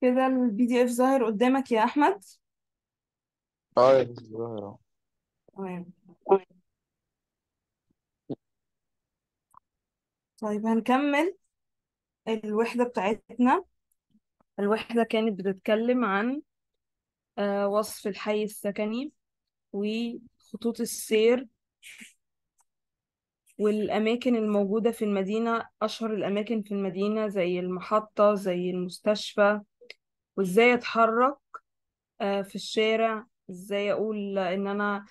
كده البي دي اف ظاهر قدامك يا احمد اه ظاهر اه تمام طيب هنكمل الوحدة بتاعتنا الوحدة كانت بتتكلم عن آه، وصف الحي السكني وخطوط السير والأماكن الموجودة في المدينة أشهر الأماكن في المدينة زي المحطة زي المستشفى وازاي اتحرك آه، في الشارع ازاي اقول ان انا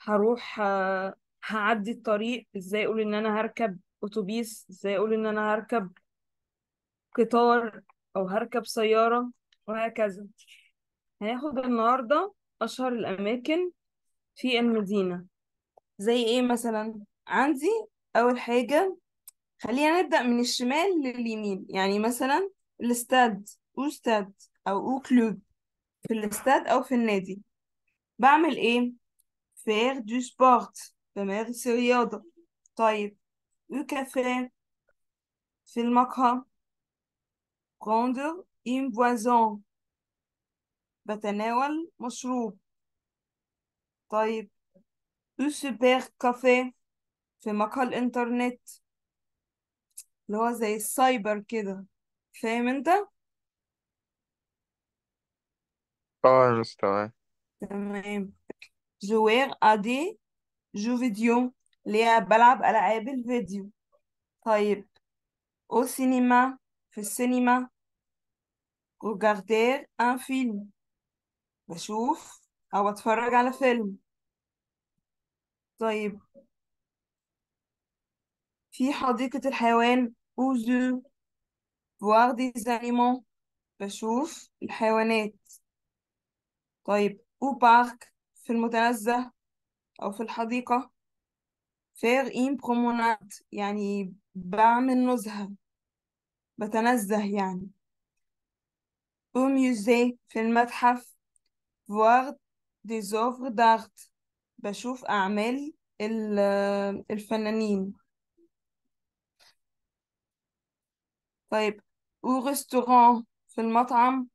هروح آه، هعدي الطريق ازاي اقول ان انا هركب اتوبيس ازاي اقول ان انا هركب قطار او هركب سيارة وهكذا هناخد النهاردة اشهر الاماكن في المدينة زي ايه مثلا عندي اول حاجة خلينا نبدأ من الشمال لليمين يعني مثلا الاستاد وستاد او او كلوب في الاستاد او في النادي بعمل ايه faire du sport بمارس رياضة طيب au café في المقهى prendre une بوازون بتناول مشروب طيب au super café في مقهى الانترنت اللي هو زي السايبر كده فاهم انت؟ خامس تمام تمام جوار أدي جو فيديو اللي هي بلعب ألعاب الفيديو طيب أو سينما في السينما regarder ان فيلم بشوف أو أتفرج على فيلم طيب في حديقة الحيوان أوزو voir des animaux بشوف الحيوانات طيب او بارك في المتنزه أو في الحديقة فير إن برومونات يعني بعمل نزهة بتنزه يعني أو ميوزي في المتحف voir des œuvres d'art بشوف أعمال الفنانين طيب أو restaurant في المطعم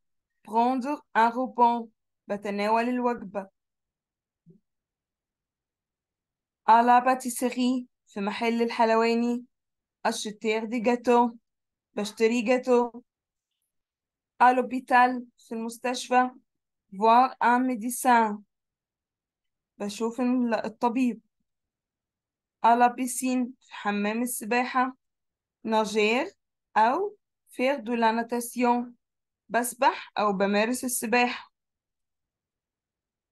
prendre un repas بتناول الوجبة à la pâtisserie في محل الحلواني acheter des gâteaux بشتري جاتو à l'hôpital في المستشفى voir un médecin بشوف الطبيب à la piscine في حمام السباحة nager أو faire de la natation بسبح أو بمارس السباحة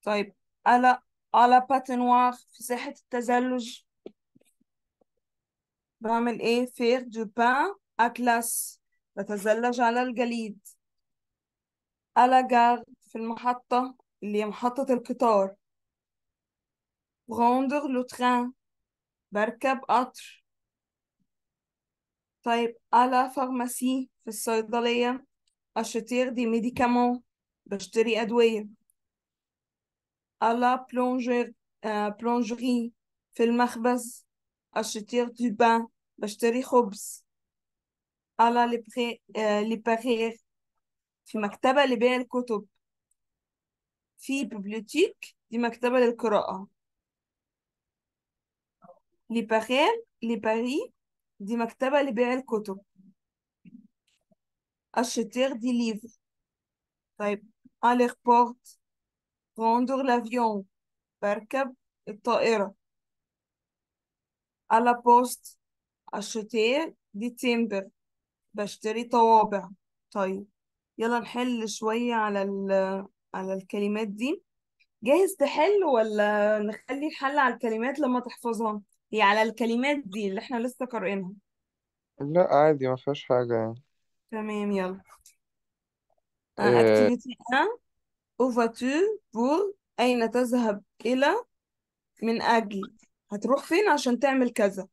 طيب على على باتنوار في ساحة التزلج بعمل ايه فير دو بان اتلاس بتزلج على الجليد على جار في المحطة اللي هي محطة القطار بروندر لو تران بركب قطر طيب على فارماسي في الصيدلية اشتير دي ميديكامون بشتري أدوية à la plongeur, euh, plongerie, fait le marbaz, acheter du bain, euh, acheter les robes, à la librairie, في مكتبة لبيع الكتب في بيبليوتيك دي مكتبة للقراءة لباريل لباري دي مكتبة لبيع الكتب أشتر دي ليفر طيب أليغ بورت prendre l'avion بركب الطائرة à la poste acheter دي تمبر بشتري طوابع طيب يلا نحل شوية على ال على الكلمات دي جاهز تحل ولا نخلي الحل على الكلمات لما تحفظها هي على الكلمات دي اللي احنا لسه قارئينها لا عادي ما فيهاش حاجة يعني تمام يلا آه، آه، ها؟ Où vas-tu pour أين تذهب إلى من أجل هتروح فين عشان تعمل كذا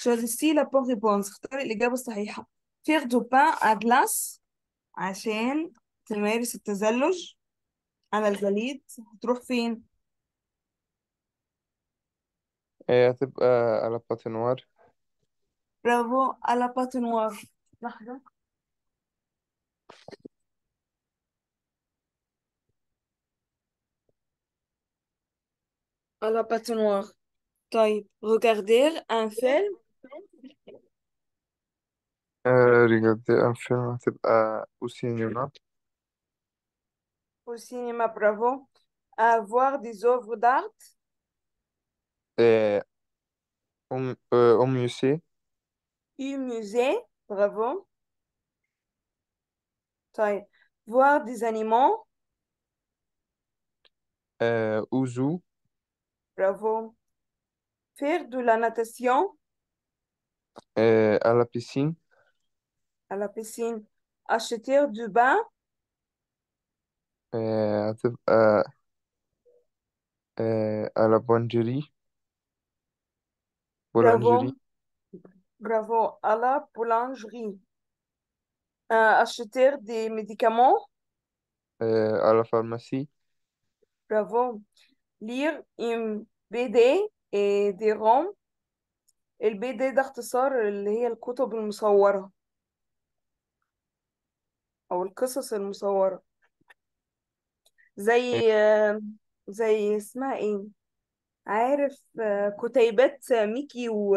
choisissez la bonne réponse اختار الإجابة الصحيحة faire du pain à glace عشان تمارس التزلج على الجليد هتروح فين هي هتبقى على باتنوار برافو على باتنوار لحظة à la patinoire. Toi, Regarder un film. Euh, regarder un film euh, au cinéma. Au cinéma, bravo. Avoir des œuvres d'art. Euh, au, musée. Au musée, bravo. Toi, Voir des animaux. Euh, au zoo. Bravo. Faire de la natation. Euh, à la piscine. À la piscine. Acheter du bain. Euh, à, euh, à la boulangerie. Bravo. Bravo. À la boulangerie. acheter des médicaments. à la pharmacie. Bravo. lire une BD et des roms البي دي ده اختصار اللي هي الكتب المصورة أو القصص المصورة زي إيه. آه، زي اسمها ايه عارف آه، كتيبات ميكي و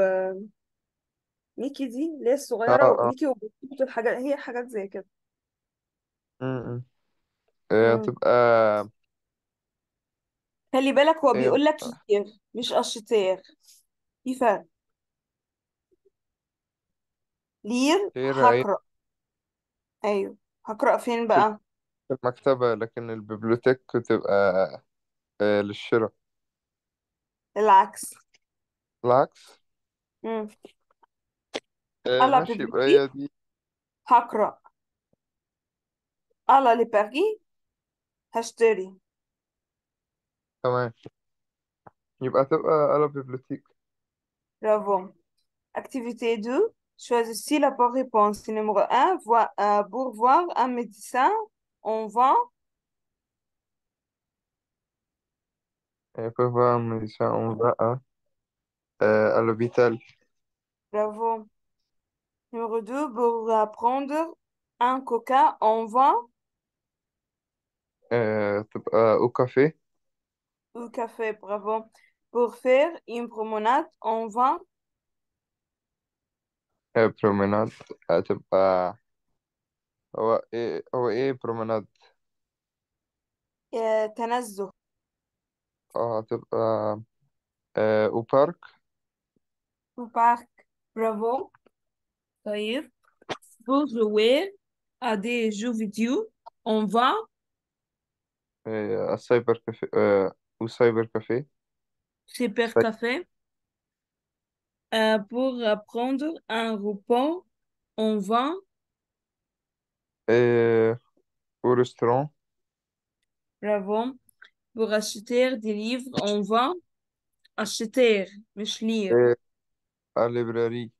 ميكي دي اللي هي الصغيرة اه اه ميكي وبطوط الحاجات هي حاجات زي كده م- هتبقى آه، خلي بالك هو ايه بيقول لك يير مش أشتير في فرق لير تير ايه هقرأ أيوه هقرأ فين في بقى المكتبة لكن الببليوتيك تبقى آه، للشراء العكس العكس امم آه، على ماشي يبقى هي بيبليوتيك دي هقرأ على لباري هشتري تمام يبقى تبقى à la bibliothèque Bravo. Activité 2. Choisissez la bonne réponse. Numéro 1. Euh, pour voir un médecin, on va. pour voir un médecin, on va à, euh, l'hôpital. Bravo. Numéro 2. Pour prendre un coca, on va. Euh, au café au café, bravo. Pour faire une promenade on va... Une euh, promenade, هتبقى هو ايه ouais promenade et تنزه oh, tu euh, euh au parc au parc, bravo. est. Pour jouer à des jeux vidéo, on va euh, à cyber café euh, ou cybercafé. Cybercafé. Euh, pour prendre un repas on va euh, au restaurant. Bravo. Pour acheter des livres, on va acheter, mais lire. Euh, à la librairie.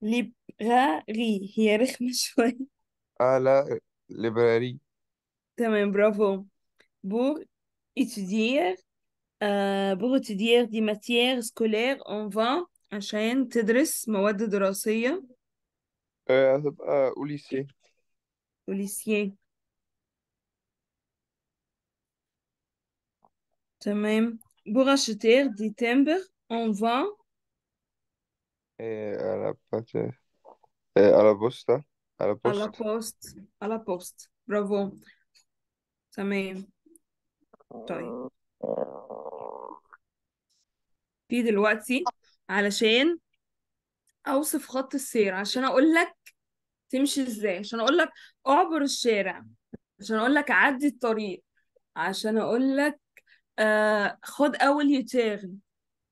Librairie. je me À la librairie. Também, bravo pour étudier, euh, pour étudier des matières scolaires en vain عشان تدرس مواد دراسية آه، euh au lycée. au lycée. même pour acheter des timbres on va Et à la poste, à la poste, hein? à la à la poste. à la poste. Bravo. تمام طيب آه، آه. في دلوقتي علشان اوصف خط السير عشان اقول لك تمشي ازاي عشان اقول لك اعبر الشارع عشان اقول لك عدي الطريق عشان اقول لك آه، خد اول يتاغن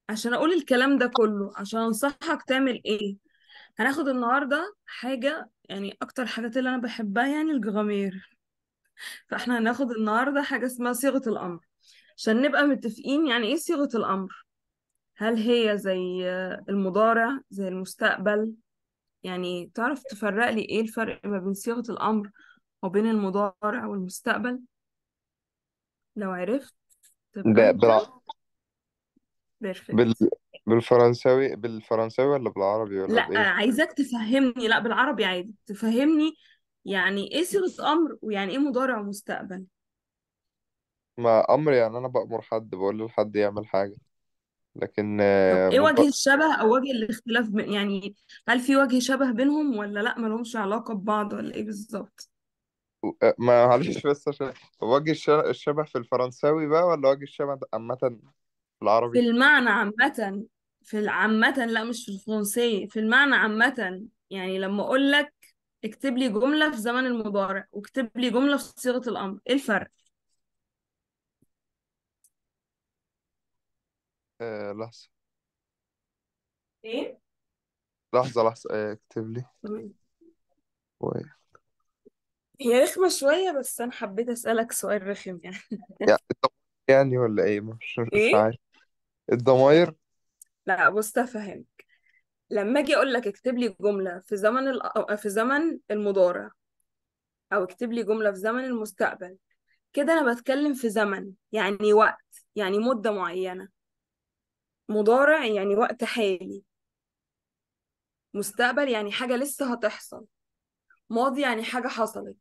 عشان اقول الكلام ده كله عشان انصحك تعمل ايه هناخد النهارده حاجه يعني اكتر حاجات اللي انا بحبها يعني الجغامير فاحنا هناخد النهارده حاجه اسمها صيغه الامر عشان نبقى متفقين يعني ايه صيغه الامر هل هي زي المضارع زي المستقبل يعني تعرف تفرق لي ايه الفرق ما بين صيغه الامر وبين المضارع والمستقبل لو عرفت تبقى بلا... بيرفكت بال... بالفرنساوي بالفرنساوي ولا بالعربي ولا لا بايه عايزاك تفهمني لا بالعربي عادي تفهمني يعني ايه صيغة امر ويعني ايه مضارع مستقبل ما امر يعني انا بأمر حد بقول لحد يعمل حاجة لكن طب ايه وجه مضارع الشبه او وجه الاختلاف بين يعني هل في وجه شبه بينهم ولا لا ملهمش علاقة ببعض ولا ايه بالظبط ما معلش بس عشان وجه الشبه في الفرنساوي بقى ولا وجه الشبه عامة في في العربي المعنى عامة في العامة لا مش في الفرنسية في المعنى عامة يعني لما اقول لك اكتب لي جملة في زمن المضارع واكتب لي جملة في صيغة الأمر إيه الفرق؟ آه لحظة ايه لحظة لحظة لحظه آه، اكتب لي هي رخمة شوية بس أنا حبيت أسألك سؤال رخم يعني يعني يعني ولا ايه مش مش إيه؟ عارف الضماير لا بص أفهمك لما اجي اقول لك اكتب لي جمله في زمن الأ... في زمن المضارع او اكتب لي جمله في زمن المستقبل كده انا بتكلم في زمن يعني وقت يعني مده معينه مضارع يعني وقت حالي مستقبل يعني حاجه لسه هتحصل ماضي يعني حاجه حصلت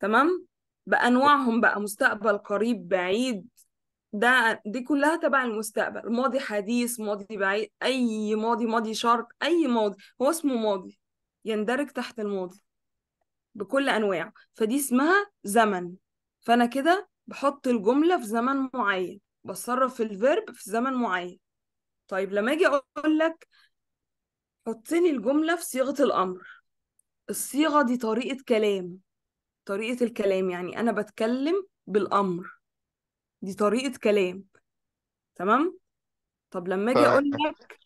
تمام بانواعهم بقى مستقبل قريب بعيد ده دي كلها تبع المستقبل ماضي حديث ماضي بعيد اي ماضي ماضي شرق اي ماضي هو اسمه ماضي يندرج تحت الماضي بكل انواعه فدي اسمها زمن فانا كده بحط الجمله في زمن معين بصرف الفيرب في زمن معين طيب لما اجي اقول لك حطني الجمله في صيغه الامر الصيغه دي طريقه كلام طريقه الكلام يعني انا بتكلم بالامر دي طريقة كلام تمام طب لما اجي اقول لك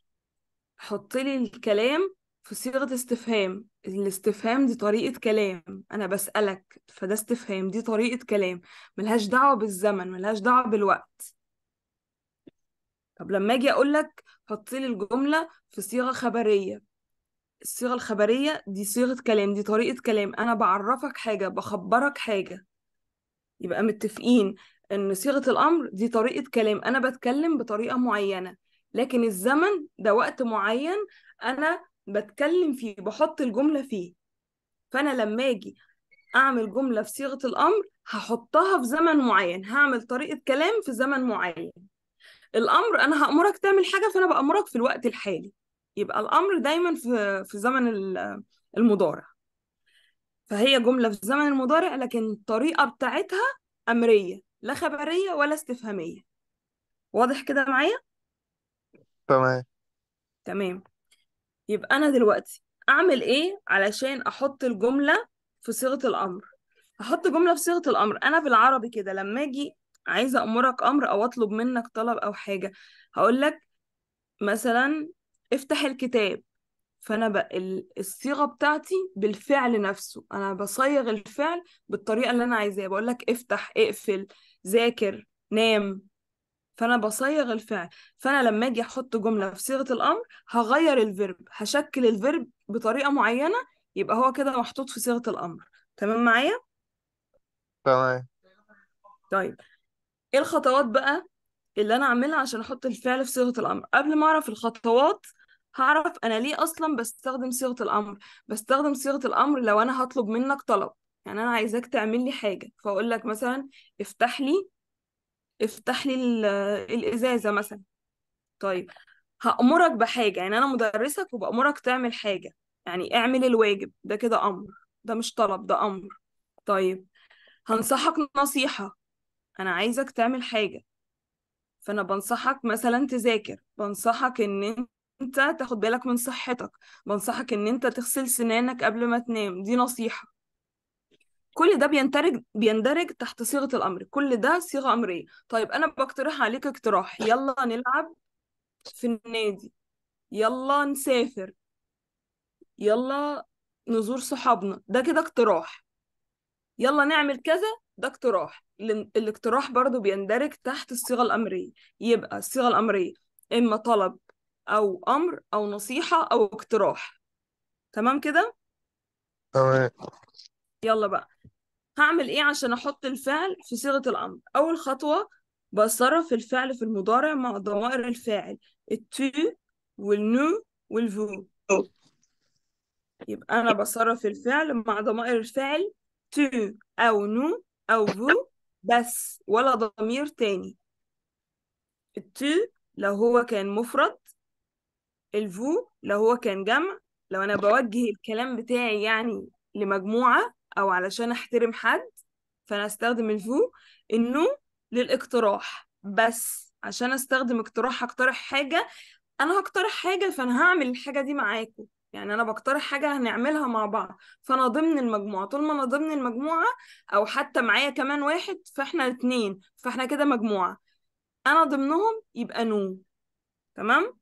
حط لي الكلام في صيغة استفهام الاستفهام دي طريقة كلام أنا بسألك فده استفهام دي طريقة كلام ملهاش دعوة بالزمن ملهاش دعوة بالوقت طب لما أجي أقولك حط لي الجملة في صيغة خبرية الصيغة الخبرية دي صيغة كلام دي طريقة كلام أنا بعرفك حاجة بخبرك حاجة يبقى متفقين ان صيغه الامر دي طريقه كلام انا بتكلم بطريقه معينه لكن الزمن ده وقت معين انا بتكلم فيه بحط الجمله فيه فانا لما اجي اعمل جمله في صيغه الامر هحطها في زمن معين هعمل طريقه كلام في زمن معين الامر انا هامرك تعمل حاجه فانا بامرك في الوقت الحالي يبقى الامر دايما في في زمن المضارع فهي جمله في زمن المضارع لكن الطريقه بتاعتها امريه لا خبرية ولا استفهامية واضح كده معايا؟ تمام تمام يبقى أنا دلوقتي أعمل إيه علشان أحط الجملة في صيغة الأمر؟ أحط جملة في صيغة الأمر أنا بالعربي كده لما أجي عايزة أمرك أمر أو أطلب منك طلب أو حاجة هقول لك مثلا افتح الكتاب فانا ب... الصيغه بتاعتي بالفعل نفسه انا بصيغ الفعل بالطريقه اللي انا عايزاها بقول لك افتح اقفل ذاكر نام فانا بصيغ الفعل فانا لما اجي احط جمله في صيغه الامر هغير الفيرب هشكل الفيرب بطريقه معينه يبقى هو كده محطوط في صيغه الامر تمام معايا تمام طيب ايه الخطوات بقى اللي انا اعملها عشان احط الفعل في صيغه الامر قبل ما اعرف الخطوات هعرف انا ليه اصلا بستخدم صيغه الامر بستخدم صيغه الامر لو انا هطلب منك طلب يعني انا عايزاك تعمل لي حاجه فاقول لك مثلا افتح لي افتح لي الازازه مثلا طيب هامرك بحاجه يعني انا مدرسك وبامرك تعمل حاجه يعني اعمل الواجب ده كده امر ده مش طلب ده امر طيب هنصحك نصيحه انا عايزك تعمل حاجه فانا بنصحك مثلا تذاكر بنصحك ان انت تاخد بالك من صحتك بنصحك ان انت تغسل سنانك قبل ما تنام دي نصيحه كل ده بيندرج بيندرج تحت صيغة الأمر كل ده صيغة أمرية طيب أنا بقترح عليك اقتراح يلا نلعب في النادي يلا نسافر يلا نزور صحابنا ده كده اقتراح يلا نعمل كذا ده اقتراح الاقتراح برضو بيندرج تحت الصيغة الأمرية يبقى الصيغة الأمرية إما طلب أو أمر أو نصيحة أو اقتراح تمام كده؟ تمام يلا بقى هعمل ايه عشان احط الفعل في صيغه الامر اول خطوه بصرف الفعل في المضارع مع ضمائر الفاعل التو والنو والفو يبقى انا بصرف الفعل مع ضمائر الفاعل تو او نو او فو بس ولا ضمير تاني التو لو هو كان مفرد الفو لو هو كان جمع لو انا بوجه الكلام بتاعي يعني لمجموعة او علشان احترم حد فانا استخدم الفو انه للاقتراح بس عشان استخدم اقتراح هقترح حاجه انا هقترح حاجه فانا هعمل الحاجه دي معاكم يعني انا بقترح حاجه هنعملها مع بعض فانا ضمن المجموعه طول ما انا ضمن المجموعه او حتى معايا كمان واحد فاحنا اتنين فاحنا كده مجموعه انا ضمنهم يبقى نو تمام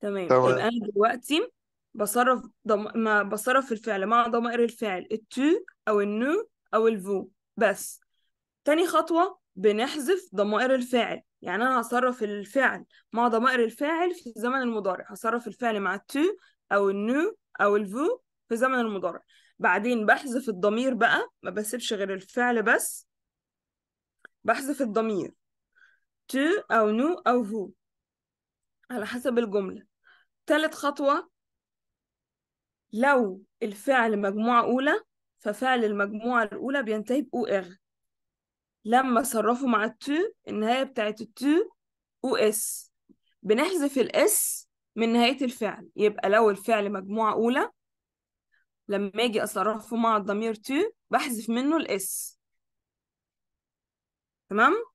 تمام, تمام. يبقى انا دلوقتي بصرف ضم... ما بصرف الفعل مع ضمائر الفعل التو أو النو أو الفو بس تاني خطوة بنحذف ضمائر الفاعل يعني أنا هصرف الفعل مع ضمائر الفاعل في الزمن المضارع هصرف الفعل مع التو أو النو أو الفو في زمن المضارع بعدين بحذف الضمير بقى ما بسيبش غير الفعل بس بحذف الضمير تو أو نو أو هو على حسب الجملة تالت خطوة لو الفعل مجموعة أولى ففعل المجموعة الأولى بينتهي بأو إر لما صرفوا مع التو النهاية بتاعت التو أو إس بنحذف الإس من نهاية الفعل يبقى لو الفعل مجموعة أولى لما أجي أصرفه مع الضمير تو بحذف منه الإس تمام؟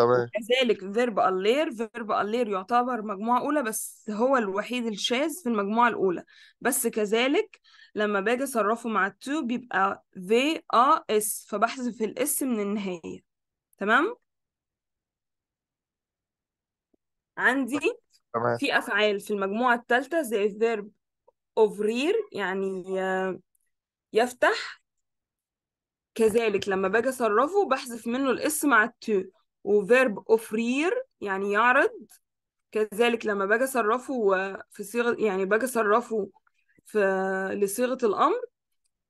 تمام وكذلك فيرب ألير فيرب ألير يعتبر مجموعة أولى بس هو الوحيد الشاذ في المجموعة الأولى بس كذلك لما باجي أصرفه مع التو بيبقى في أ إس فبحذف الإس من النهاية تمام عندي تمام في أفعال في المجموعة الثالثة زي فيرب أوفرير يعني آه، يفتح كذلك لما باجي أصرفه بحذف منه الإس مع التو وفيرب اوفرير يعني يعرض كذلك لما باجي اصرفه في صيغه يعني باجي اصرفه في لصيغه الامر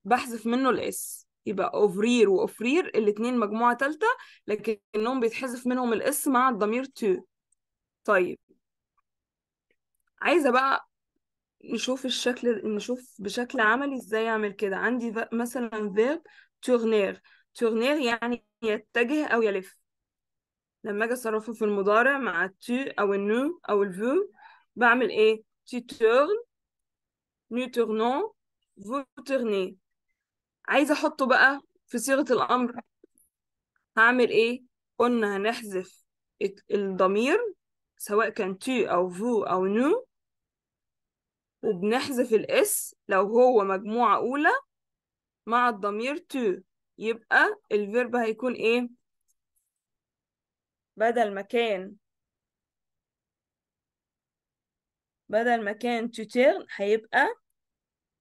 بحذف منه الاس يبقى اوفرير واوفرير الاثنين مجموعه ثالثه لكنهم بيتحذف منهم الاس مع الضمير تو طيب عايزه بقى نشوف الشكل نشوف بشكل عملي ازاي اعمل كده عندي مثلا فيرب تورنير تورنير يعني يتجه او يلف لما اجي اصرفه في المضارع مع تي او النو او الفو بعمل ايه تي تورن نو تورنون فو تورني عايزه احطه بقى في صيغه الامر هعمل ايه قلنا هنحذف الضمير سواء كان تي او فو او نو وبنحذف الاس لو هو مجموعه اولى مع الضمير تو يبقى الفيرب هيكون ايه بدل ما كان بدل ما كان to turn هيبقى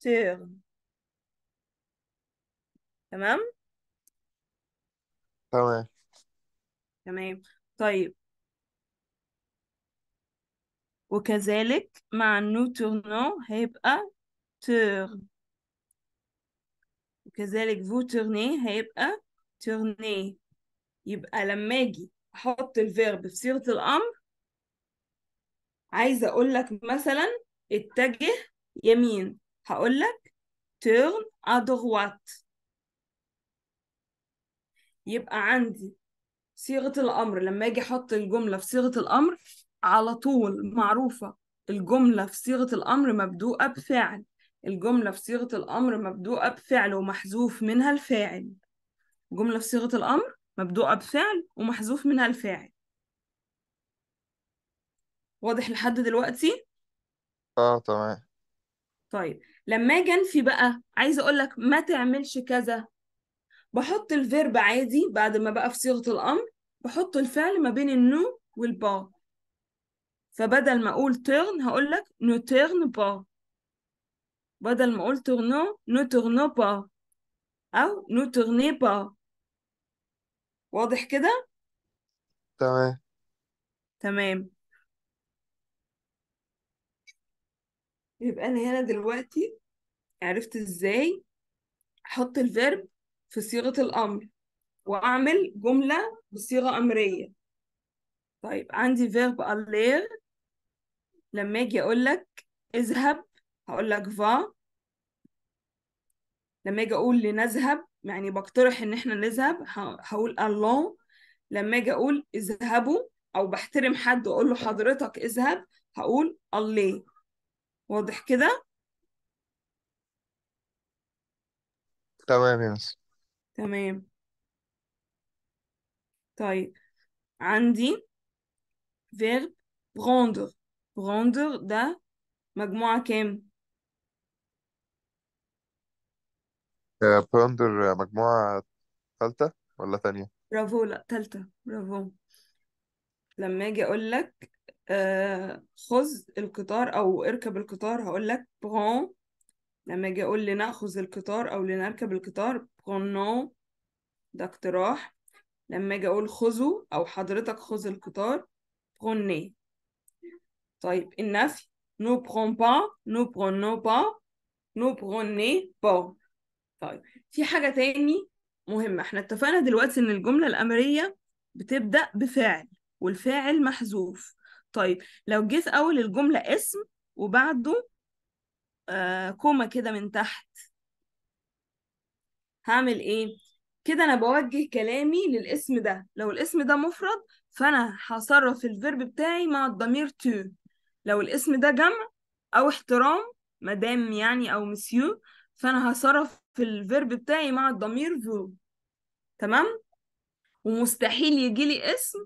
turn تمام تمام تمام طيب وكذلك مع نو تورنو هيبقى تور وكذلك فو تورني هيبقى تورني يبقى لما اجي احط الفيرب في صيغه الامر عايزه اقول لك مثلا اتجه يمين هقول لك turn à droite يبقى عندي صيغه الامر لما اجي احط الجمله في صيغه الامر على طول معروفه الجمله في صيغه الامر مبدوءه بفعل الجمله في صيغه الامر مبدوءه بفعل ومحذوف منها الفاعل جمله في صيغه الامر مبدوءة بفعل ومحذوف منها الفاعل واضح لحد دلوقتي؟ اه تمام طيب لما اجي انفي بقى عايزه اقول لك ما تعملش كذا بحط الفيرب عادي بعد ما بقى في صيغه الامر بحط الفعل ما بين النو والبا فبدل ما اقول تيرن هقول لك نو تيرن با بدل ما اقول تورنو نو تورنو با او نو تورني با واضح كده تمام تمام يبقى انا هنا دلوقتي عرفت ازاي احط الفيرب في صيغة الامر واعمل جملة بصيغة امرية طيب عندي فيرب aller لما اجي اقول لك اذهب هقول لك va لما اجي اقول لنذهب يعني بقترح ان احنا نذهب هقول الله لما اجي اقول اذهبوا او بحترم حد واقول له حضرتك اذهب هقول الله واضح كده تمام يا مس تمام طيب عندي فيرب بروندر بروندر ده مجموعة كام بير مجموعة ثالثة ولا ثانية؟ برافو لا تالتة برافو لما اجي اقول لك آه، خذ القطار او اركب القطار هقول لك برون لما اجي اقول لناخذ القطار او لنركب القطار برونو ده اقتراح لما اجي اقول خذوا او حضرتك خذ القطار بروني طيب النفي نو برون با نو برونو با نو بروني با طيب في حاجة تاني مهمة احنا اتفقنا دلوقتي ان الجملة الأمرية بتبدأ بفعل والفاعل محذوف طيب لو جه في أول الجملة اسم وبعده آه كومة كده من تحت هعمل ايه؟ كده انا بوجه كلامي للاسم ده لو الاسم ده مفرد فانا هصرف الفيرب بتاعي مع الضمير تو لو الاسم ده جمع او احترام مدام يعني او مسيو فانا هصرف في الفيرب بتاعي مع الضمير فو تمام ومستحيل يجي لي اسم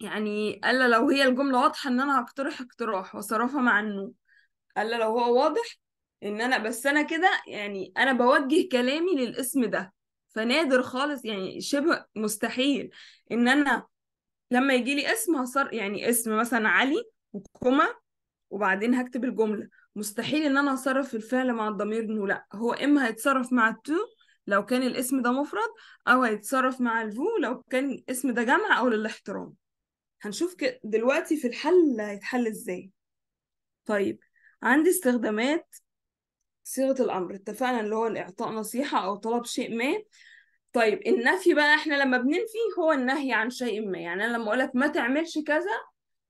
يعني الا لو هي الجمله واضحه ان انا هقترح اقتراح وصرفها مع النو الا لو هو واضح ان انا بس انا كده يعني انا بوجه كلامي للاسم ده فنادر خالص يعني شبه مستحيل ان انا لما يجي لي اسم هصر يعني اسم مثلا علي وكوما وبعدين هكتب الجمله مستحيل ان انا اصرف الفعل مع الضمير نو لا هو اما هيتصرف مع التو لو كان الاسم ده مفرد او هيتصرف مع الفو لو كان الاسم ده جمع او للاحترام هنشوف دلوقتي في الحل هيتحل ازاي طيب عندي استخدامات صيغة الأمر اتفقنا اللي هو الإعطاء نصيحة أو طلب شيء ما طيب النفي بقى احنا لما بننفي هو النهي عن شيء ما يعني أنا لما اقول لك ما تعملش كذا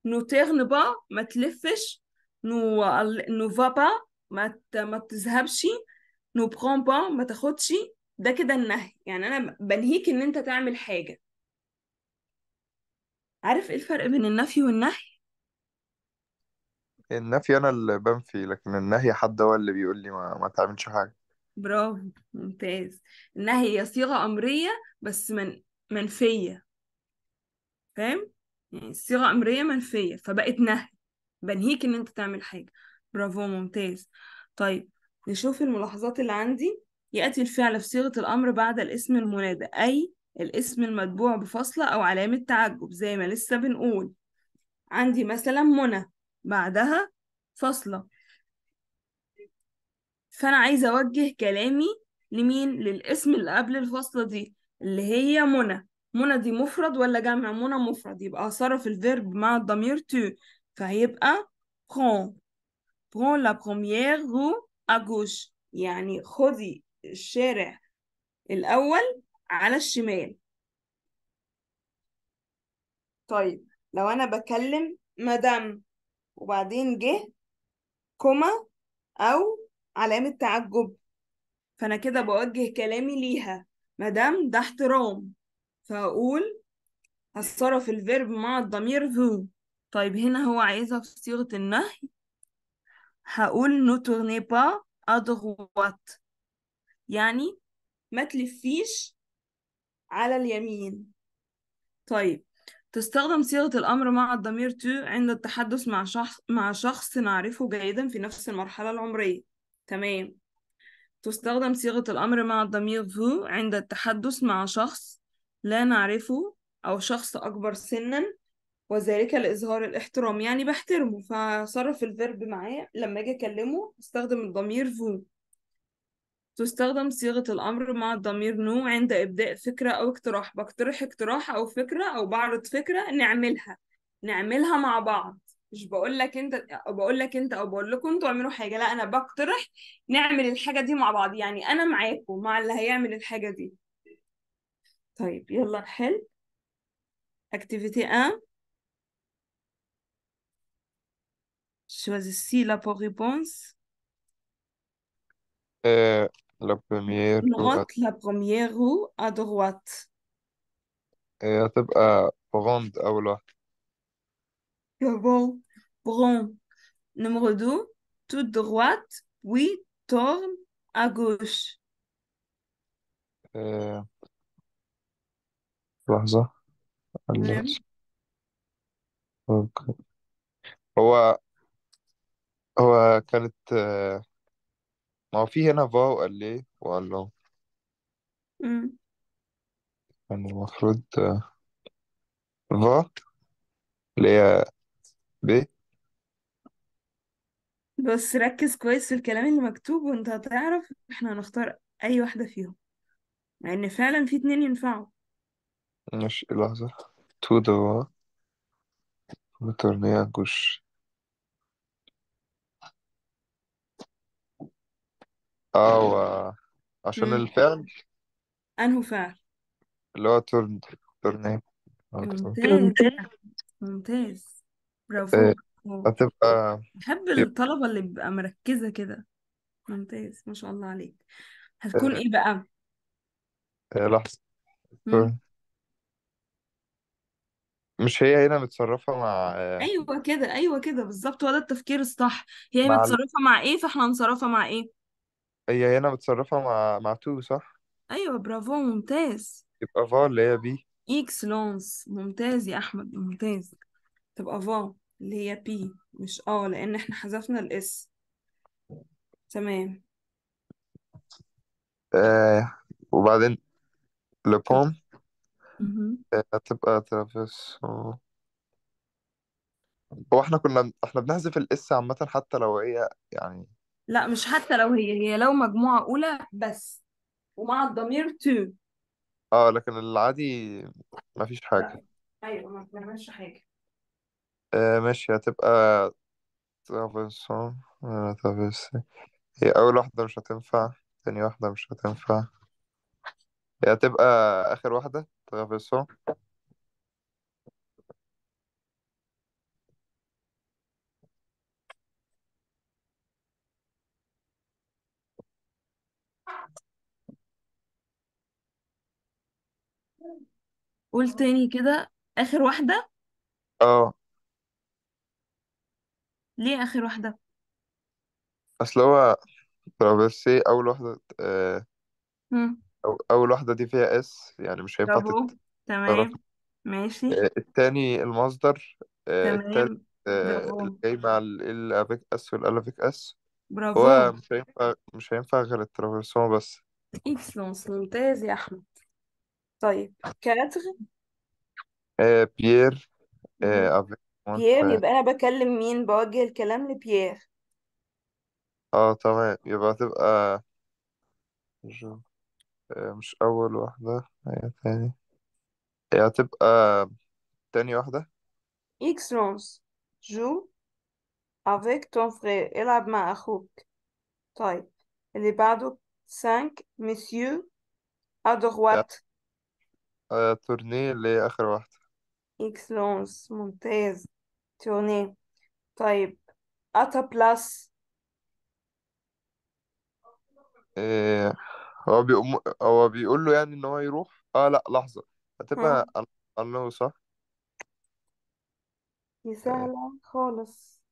نوتيرن با ما تلفش نو نو فا با ما ما تذهبش نو برون با ما تاخدش ده كده النهي يعني انا بنهيك ان انت تعمل حاجه عارف ايه الفرق بين النفي والنهي النفي انا اللي بنفي لكن النهي حد هو اللي بيقول لي ما, ما تعملش حاجه برافو ممتاز النهي هي صيغه امريه بس من منفيه فاهم يعني صيغه امريه منفيه فبقت نهي بنهيك ان انت تعمل حاجه برافو ممتاز طيب نشوف الملاحظات اللي عندي ياتي الفعل في صيغه الامر بعد الاسم المنادى اي الاسم المتبوع بفاصله او علامه تعجب زي ما لسه بنقول عندي مثلا منى بعدها فاصله فانا عايزه اوجه كلامي لمين للاسم اللي قبل الفاصله دي اللي هي منى منى دي مفرد ولا جمع منى مفرد يبقى هصرف الفيرب مع الضمير تو فهيبقى prend prend la première rue à gauche يعني خذي الشارع الأول على الشمال طيب لو أنا بكلم مدام وبعدين جه كوما أو علامة تعجب فأنا كده بوجه كلامي ليها مدام ده احترام فأقول هتصرف الفيرب مع الضمير فو طيب هنا هو عايزها في صيغة النهي هقول نو تورني با à يعني ما تلفيش على اليمين طيب تستخدم صيغة الأمر مع الضمير تو عند التحدث مع شخص مع شخص نعرفه جيدا في نفس المرحلة العمرية تمام تستخدم صيغة الأمر مع الضمير فو عند التحدث مع شخص لا نعرفه أو شخص أكبر سنا وذلك لإظهار الاحترام يعني بحترمه فصرف الفيرب معاه لما أجي أكلمه استخدم الضمير فو تستخدم صيغة الأمر مع الضمير نو عند إبداء فكرة أو اقتراح بقترح اقتراح أو فكرة أو بعرض فكرة نعملها نعملها مع بعض مش بقول لك انت او بقول لك انت او بقول لكم انتوا اعملوا حاجه لا انا بقترح نعمل الحاجه دي مع بعض يعني انا معاكم مع اللي هيعمل الحاجه دي طيب يلا نحل اكتيفيتي 1 Choisissez-la pour réponse. Euh, la première droite, la première roue à droite هتبقى بروند أول واحدة Bon, prends. Numéro 2, toute droite, puis tourne à gauche. آه، euh, لحظة Ok. أوكي. هو كانت آه، ما هو في هنا فاو وقال ليه وقال له كان المفروض آه، فا اللي هي ب بس ركز كويس في الكلام اللي مكتوب وانت هتعرف احنا هنختار اي واحدة فيهم مع ان فعلا في اتنين ينفعوا مش لحظة تو دوا متورنيا جوش اه يعني و... عشان مم. الفعل انه فعل اللي هو تورن تورنيه ممتاز ممتاز برافو إيه، هتبقى بحب الطلبة اللي بتبقى مركزة كده ممتاز ما شاء الله عليك هتكون ايه, إيه بقى إيه، لحظة مم. مش هي هنا متصرفة مع آه، ايوه كده ايوه كده بالظبط هو ده التفكير الصح هي مع متصرفة مع ايه فاحنا هنصرفها مع ايه هي هنا متصرفة مع مع تو صح ايوه برافو ممتاز يبقى فا اللي هي بي اكسلونس ممتاز يا احمد ممتاز تبقى فا اللي هي بي مش اه لان احنا حذفنا الاس تمام آه وبعدين لبوم آه، هتبقى هتبقى ترافيس هو احنا كنا احنا بنحذف الاس عامة حتى لو هي يعني لا مش حتى لو هي هي لو مجموعة أولى بس ومع الضمير تو اه لكن العادي مفيش لا حاجة أيوة ما بنعملش حاجة آه ماشي هتبقى ترابلسون آه، هي أول واحدة مش هتنفع تاني واحدة مش هتنفع هي هتبقى آخر واحدة ترابلسون قول تاني كده آخر واحدة اه ليه آخر واحدة اصل هو لو إيه، اول واحده آه أو اول واحده دي فيها اس يعني مش هينفع برافو تمام تتعرف ماشي آه، التاني المصدر آه التالت تمام آه برافو اللي جاي مع ال افيك اس والالافيك اس برافو هو مش هينفع مش هينفع غير الترابيسون بس اكسلونس ممتاز يا احمد طيب كاتر آه بيير آه بيير آه. يبقى أنا بكلم مين بوجه الكلام لبيير اه تمام يبقى تبقى جو آه مش أول واحدة هي تاني هي هتبقى تاني واحدة إكس رونس جو افيك تون فرير العب مع أخوك طيب اللي بعده 5 مسيو à droite تورني آه، تورنيه اللي هي آخر واحدة اكسلونس ممتاز توني طيب اتا بلس إيه هو بيقوم هو بيقول له يعني إن هو يروح آه لأ لحظة هتبقى أنه صح دي آه. سهلة خالص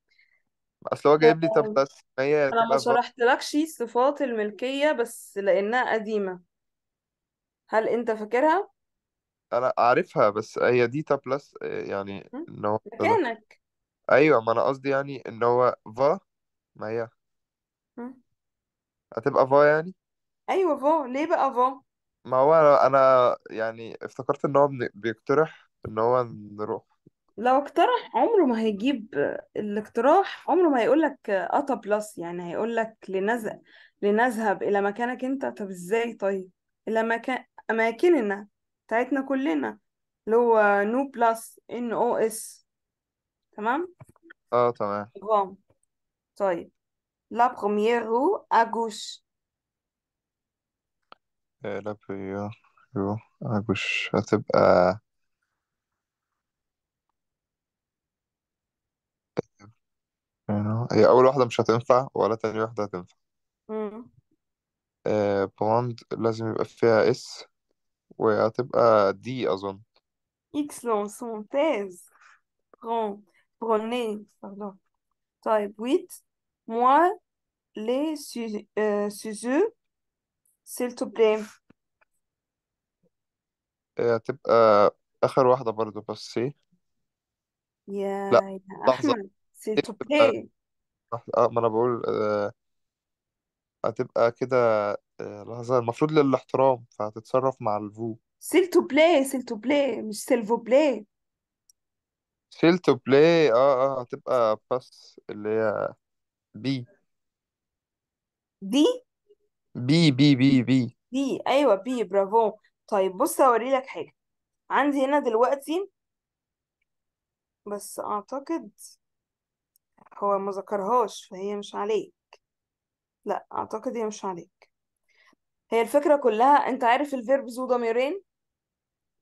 أصل هو جايب لي طب بس ما هي انا ما هتبقى فار شرحتلكش صفات الملكية بس لانها قديمة هل انت فاكرها انا عارفها بس هي ديتا بلس آه، يعني ان هو مكانك ايوه ما انا قصدي يعني ان هو فا ما هي هتبقى فا يعني ايوه فا ليه بقى فا ما هو انا أنا يعني افتكرت ان هو بيقترح ان هو نروح لو اقترح عمره ما هيجيب الاقتراح عمره ما هيقولك أتا آه، بلس يعني هيقولك لنذهب لنذهب إلى مكانك أنت طب إزاي طيب إلى مكان أماكننا بتاعتنا كلنا اللي هو نو بلس ان او اس تمام اه تمام grand طيب لا بروميير رو ا غوش آه، لا بروميير رو اجوش هتبقى هي اول واحدة مش هتنفع ولا تاني واحدة هتنفع آه، بوند لازم يبقى فيها اس وهتبقى دي أظن اكسلونس ممتاز برون بروني باردون طيب ويت موا لي سوزو سيل تو بلي هتبقى آخر واحدة برضه بس يا يا لحظة احمد سيل تو بلي هتبقى... ما انا بقول آه، هتبقى كده لحظة آه، المفروض للاحترام فهتتصرف مع الفو سيل تو بلاي سيل تو بلاي مش سيلفو بلاي سيل تو بلاي اه اه هتبقى باس اللي هي بي دي بي بي بي بي دي ايوه بي برافو طيب بص اوري لك حاجه عندي هنا دلوقتي بس اعتقد هو ما ذكرهاش فهي مش عليك لا اعتقد هي مش عليك هي الفكرة كلها انت عارف الفيربز ذو ضميرين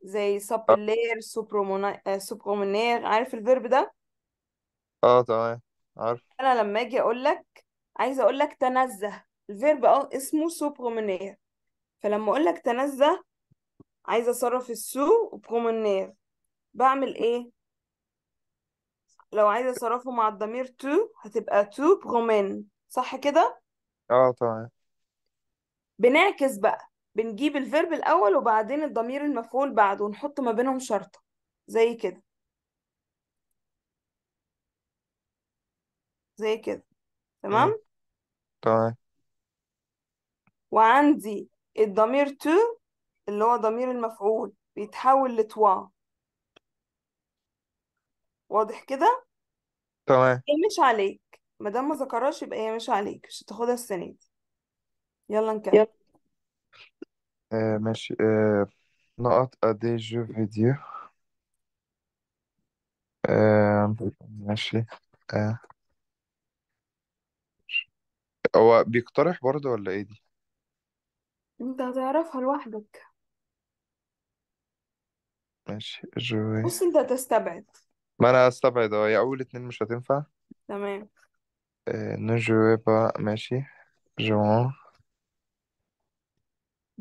زي سابلير آه. سوبرومونير آه، عارف الفيرب ده اه تمام عارف انا لما اجي اقول لك عايزه اقول لك تنزه الفيرب اه اسمه سوبرومونير فلما اقول لك تنزه عايزه اصرف السو وبرومونير بعمل ايه لو عايزه اصرفه مع الضمير تو هتبقى تو برومين صح كده اه تمام بنعكس بقى بنجيب الفيرب الأول وبعدين الضمير المفعول بعده ونحط ما بينهم شرطة زي كده زي كده تمام تمام وعندي الضمير تو اللي هو ضمير المفعول بيتحول لتوا واضح كده تمام هي مش عليك ما دام ما ذكرهاش يبقى هي مش عليك مش هتاخدها السنة دي يلا نكمل يلا آه ماشي آه نقط أدي جو فيديو آه ماشي آه هو بيقترح برضه ولا ايه دي انت هتعرفها لوحدك ماشي جوي إيه؟ بص انت هتستبعد ما انا استبعد اهو يا اول اتنين مش هتنفع تمام آه، نجوي إيه با ماشي جوان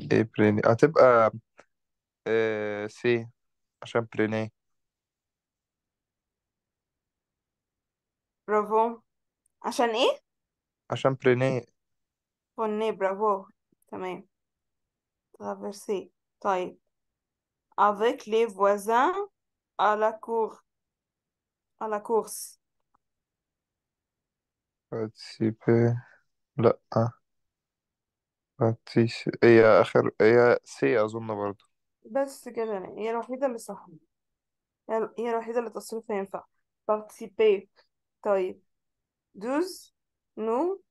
Et eh, prenez. ah, euh, ah, euh, c'est. Je prenez. Bravo. Achané? E? Achané. Prenez, bravo. Tamam. Traverser. Taille. Avec les voisins à la cour. À la course. Participer. Le 1. هاتيش هي اخر هي سي اظن برضو بس كده يعني هي الوحيدة اللي صح يعني هي الوحيدة اللي تصرفها ينفع participer طيب دوز نو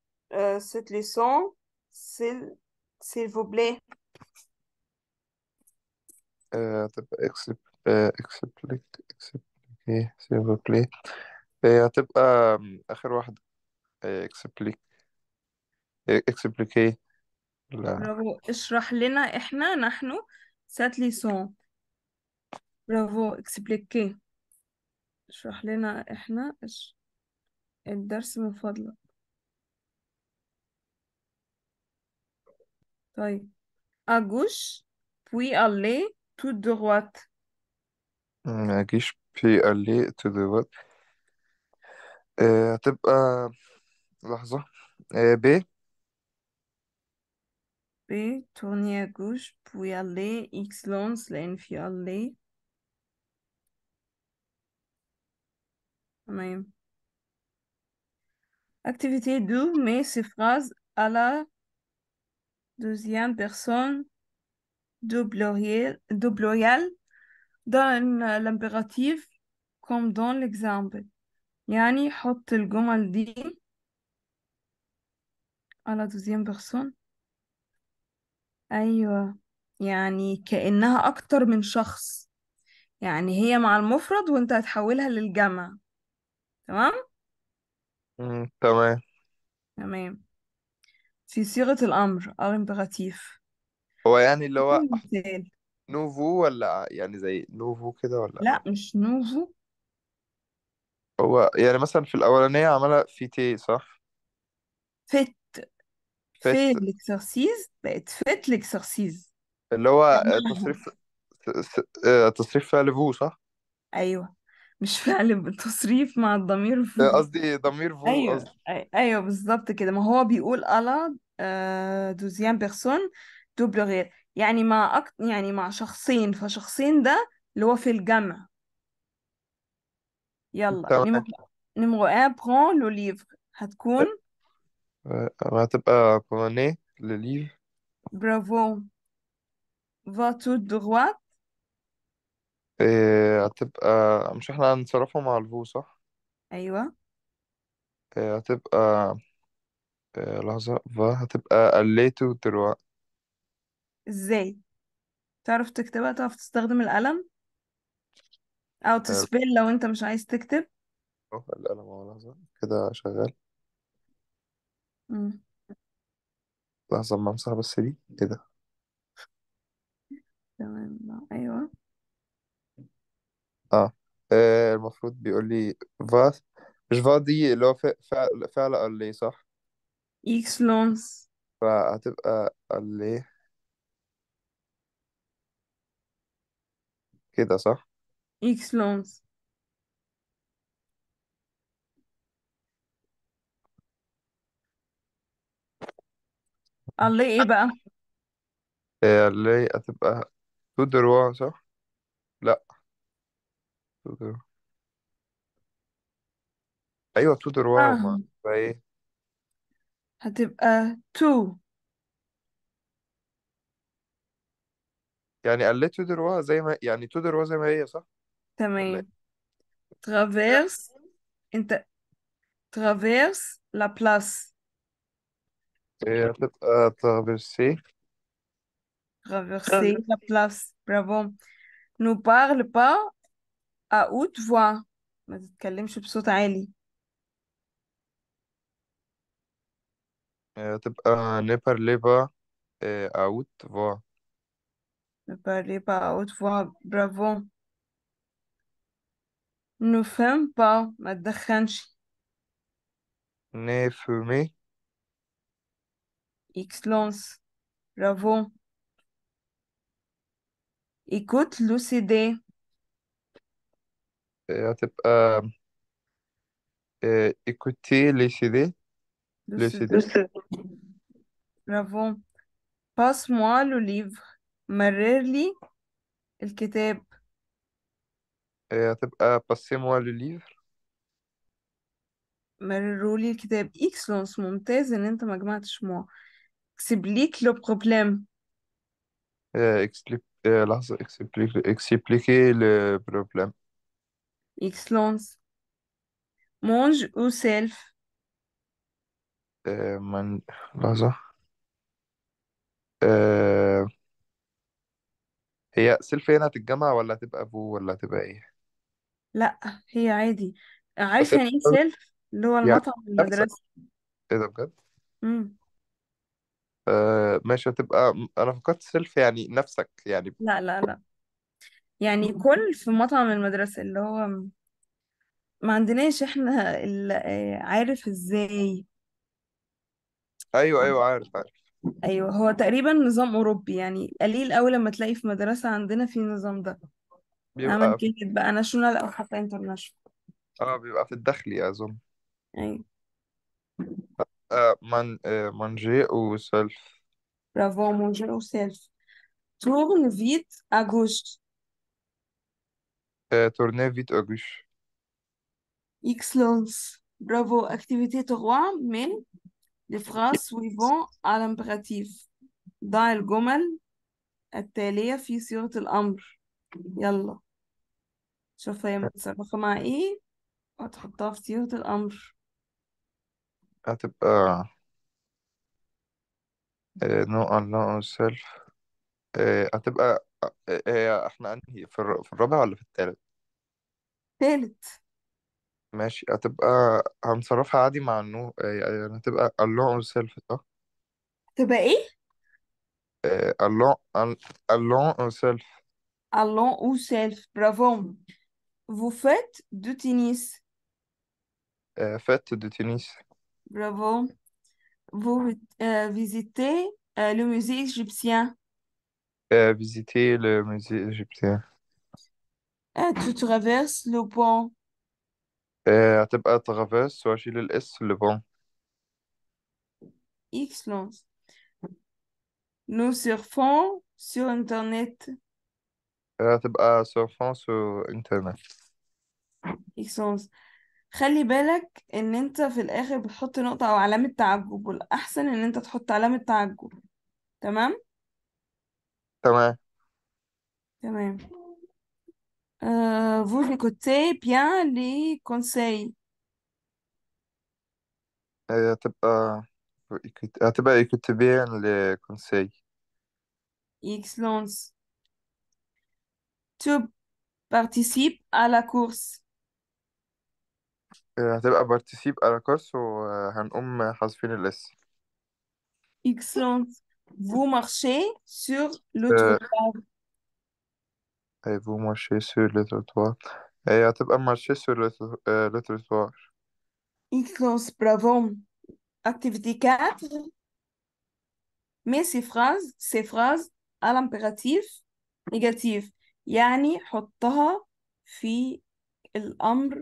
سيت ليسون سيل سيل فو هتبقى اكسب اكسب ايه بلاي هي هتبقى اخر واحدة اكسبليك آه، اكسبليك لا برافو اشرح لنا احنا نحن سات ليسون برافو اكسبليكي اشرح لنا احنا اش... الدرس من فضلك طيب اجوش بوي الي تو دروات ا جوش بوي الي تو دروات هتبقى لحظه ب B, tourner à gauche, y aller X lane aller. Même. Activité 2, mais ces phrases à la deuxième personne Double pluriel, dans l'impératif comme dans l'exemple. يعني حط الجمل دي la deuxième personne. أيوه. يعني كأنها أكتر من شخص يعني هي مع المفرد وأنت هتحولها للجمع تمام؟ تمام تمام في صيغة الأمر أمبراطيف هو يعني اللي هو مثال نوفو ولا يعني زي نوفو كده ولا لا مش نوفو هو يعني مثلا في الأولانية عملها في تي صح؟ فت فات الاكسرسيز بقت فات الاكسرسيز اللي هو آه، تصريف آه، تصريف فعل فو صح؟ ايوه مش فعل بالتصريف مع الضمير فو آه، قصدي ضمير فو ايوه قصدي ايوه بالظبط كده ما هو بيقول الا دوزيام بيرسون دوبل غير يعني مع أكت... يعني مع شخصين فشخصين ده اللي هو في الجمع يلا تمام نيمو ان برون لو ليفر هتكون هتبقى بولوناise لليف برافو va tout droit إيه، هتبقى مش احنا هنصرفها مع الفو صح ايوه إيه، هتبقى إيه، لحظة فا هتبقى الليتو تروا ازاي تعرف تكتبها تعرف تستخدم القلم او آه. تسبيل لو انت مش عايز تكتب القلم أهو لحظة كده شغال مم. لحظة ما امسح بس دي ايه ده تمام ايوه آه،, اه, المفروض بيقول لي فاث مش فا دي اللي هو فعل فعل اللي صح اكس لونس فهتبقى اللي كده صح اكس لونس الله ايه بقى هي آه، اللي هتبقى تو دروا صح؟ لا تو أيوة تودر واو آه. ما اه هتبقى إيه؟ هتبقى تو يعني قال تودر واو زي ما يعني تودر واو زي ما هي صح؟ ولا إيه؟ ترافيرس انت ترافيرس لا بلاس Et à, ah, traverser. Traverser la place. Bravo. Ne parle pas à haute voix. ما تتكلمش بصوت عالي. ne parlez pas eh, à haute voix. Ne parlez pas à haute voix. Bravo. Ne fume pas. madame تدخنش. Ne fumez Excellence. Bravo. Écoute, l'OCD. Euh, euh, euh, écoutez le CD. Le, le CD. Bravo. Passe-moi le livre. Marerli, le kitab. Passez-moi le livre. Marerli, le kitab. Excellence, mon thèse, n'entends pas que je explique le problème. Euh, euh, explique, euh, explique, expliquer le problème. Excellence. Mange ou self? Euh, man... لحظة. euh. هي سيلف هنا هتتجمع ولا هتبقى بو ولا هتبقى ايه؟ لا هي عادي يعني ايه سيلف اللي هو ايه ده بجد؟ امم آه، ماشي هتبقى انا فكرت سيلف يعني نفسك يعني لا لا لا يعني كل في مطعم المدرسة اللي هو ما عندناش احنا آه، عارف ازاي ايوه ايوه عارف عارف ايوه هو تقريبا نظام اوروبي يعني قليل قوي لما تلاقي في مدرسة عندنا في النظام ده نعمل بيبقى كده بقى ناشونال او حتى انترناشونال اه بيبقى في الداخلي اظن ايوه man, manger ou self. Bravo, manger ou self. Tourne vite à gauche. Euh, tournez vite à gauche. Excellence. Bravo. Activité 3, mais les phrases suivantes à l'impératif. ضع الجمل التالية في صيغة الأمر. يلا. شوف هي متصرفة مع إيه وتحطها fissure de l'ambre. هتبقى نو نو سيلف هتبقى آه،, آه،, آه،, آه، احنا انهي في, الرابع ولا في التالت تالت ماشي هتبقى هنصرفها عادي مع النو يعني هتبقى الله سيلف صح تبقى ايه الله الله سيلف allons ou self bravo vous faites du tennis فات دو تونس Bravo. Vous euh, euh, euh, visitez le musée égyptien. Euh, visiter le musée égyptien. tu traverses le pont. هتبقى ترافيرس le le le pont. Excellent. Nous surfons sur Internet. nous sur sur Internet. Excellent. خلي بالك ان انت في الاخر بتحط نقطة او علامة تعجب والاحسن ان انت تحط علامة تعجب تمام تمام تمام Euh, vous écoutez bien les conseils. هتبقى هتبقى هتبقى إيكوتيبيان لكونسي Excellence. Tu participes à la course. هتبقى بارتيسيب اراكوس وهنقوم حذفين الاس Excellent. Vous marchez sur le آه، trottoir. اي فو مارشي سور لو تروتوار هي هتبقى مارشي سور لو تروتوار Excellent. Bravo. Activité 4. Mets ces phrases, ces phrases à l'impératif négatif. يعني حطها في الأمر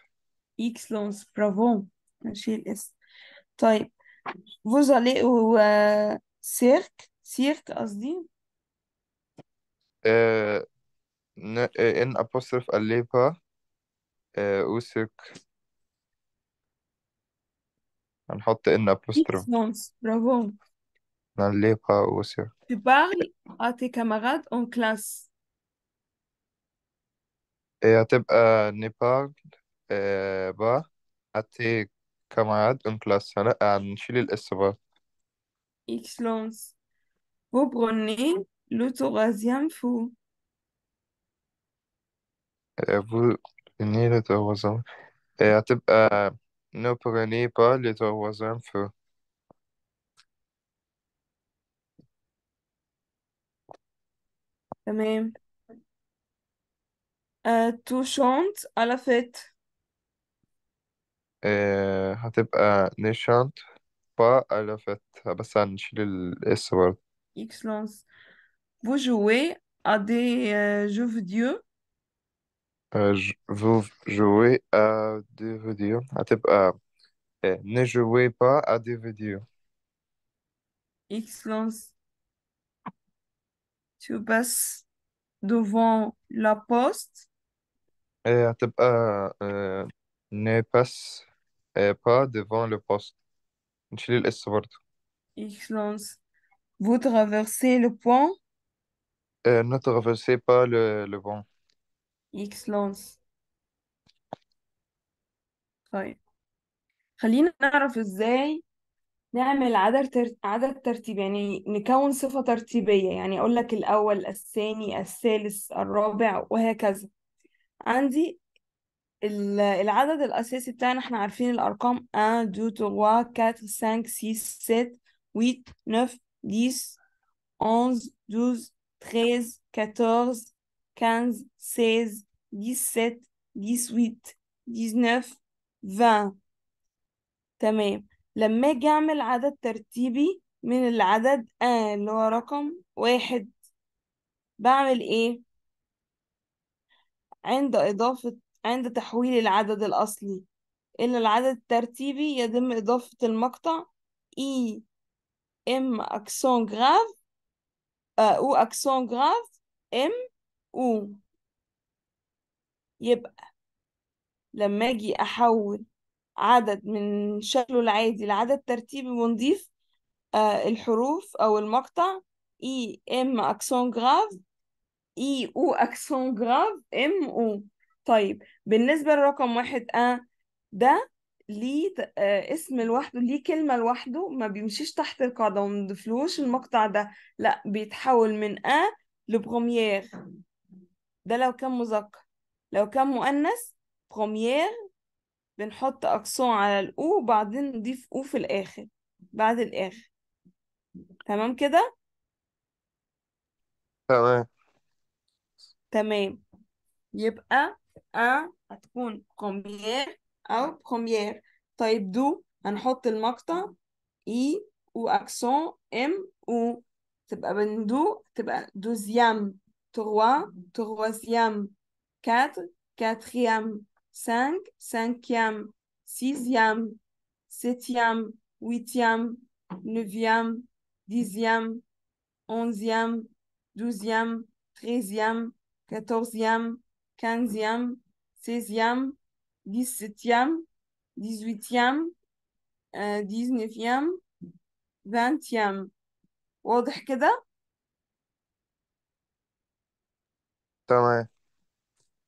Excellence, bravo. ماشي est. طيب vous allez au euh, cirque cirque قصدي Euh, ne- euh, apostrophe allez pas euh, au cirque هنحط N apostrophe Excellence, bravo. n'allez pas au cirque Tu parles à tes camarades en classe. Et à tes نيبال euh, eh, Bah... à tes camarades à une classe à Chile l'Espa. Excellence. Vous prenez le troisième fou. vous prenez le troisième. et à te... ne prenez pas le troisième fou. Euh... Tout chante... À la fête... إيه هتبقى نيشانت با à بس هنشيل الاس برضه Excellence. Vous jouez à des euh, jeux vidéo. Euh, vous jouez à des vidéos vidéo ne jouez pas à des vidéos Excellence. Tu passes devant la poste. هتبقى ne passe euh, pas devant le poste نشيل الاس برضه X lance. Vous traversez le pont? Euh, ne traversez pas le, le pont X lance. طيب خلينا نعرف ازاي نعمل عدد ترتيب عدد ترتيب يعني نكون صفة ترتيبية يعني أقول لك الأول الثاني الثالث الرابع وهكذا عندي العدد الأساسي بتاعنا احنا عارفين الأرقام 1 2 3 4 5 6 7 8 9 10 11 12 13 14 15 16 17 18 19 20 تمام لما اجي اعمل عدد ترتيبي من العدد آه اللي هو رقم واحد بعمل ايه عند اضافة عند تحويل العدد الأصلي إلى العدد الترتيبي يتم إضافة المقطع إي e إم أكسون غراف أو آه، أكسون غراف إم أو يبقى لما أجي أحول عدد من شكله العادي لعدد ترتيبي ونضيف آه، الحروف أو المقطع إي e إم أكسون غراف إي e أو أكسون غراف إم أو طيب بالنسبة لرقم واحد أ ده ليه آه، اسم لوحده ليه كلمة لوحده ما بيمشيش تحت القاعدة وما بنضيفلوش المقطع ده لا بيتحول من أ لبروميير ده لو كان مذكر لو كان مؤنث بروميير بنحط أكسون على الأو وبعدين نضيف أو في الآخر بعد الآخر تمام كده؟ تمام تمام يبقى un, première, ou première, type deux, en haut de i ou accent m ou type deux, type deuxième, trois, troisième, quatre, quatrième, cinq, cinquième, sixième, septième, huitième, neuvième, dixième, onzième, douzième, treizième, quatorzième quinzième, seizième, dix-septième, dix-huitième, euh, dix-neuvième, vingtième. واضح كده؟ تمام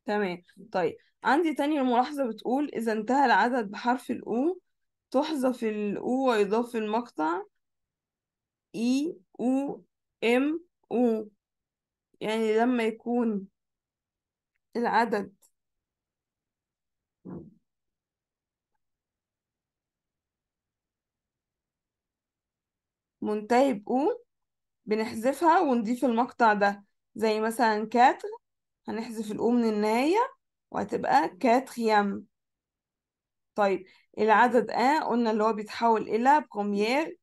تمام طيب عندي تاني ملاحظة بتقول إذا انتهى العدد بحرف الأو تحذف الأو ويضاف المقطع إي أو إم أو يعني لما يكون العدد منتهي بأو بنحذفها ونضيف المقطع ده زي مثلا كاتر هنحذف الأو من النهاية وهتبقى كاتريام طيب العدد أ قلنا اللي هو بيتحول إلى بروميير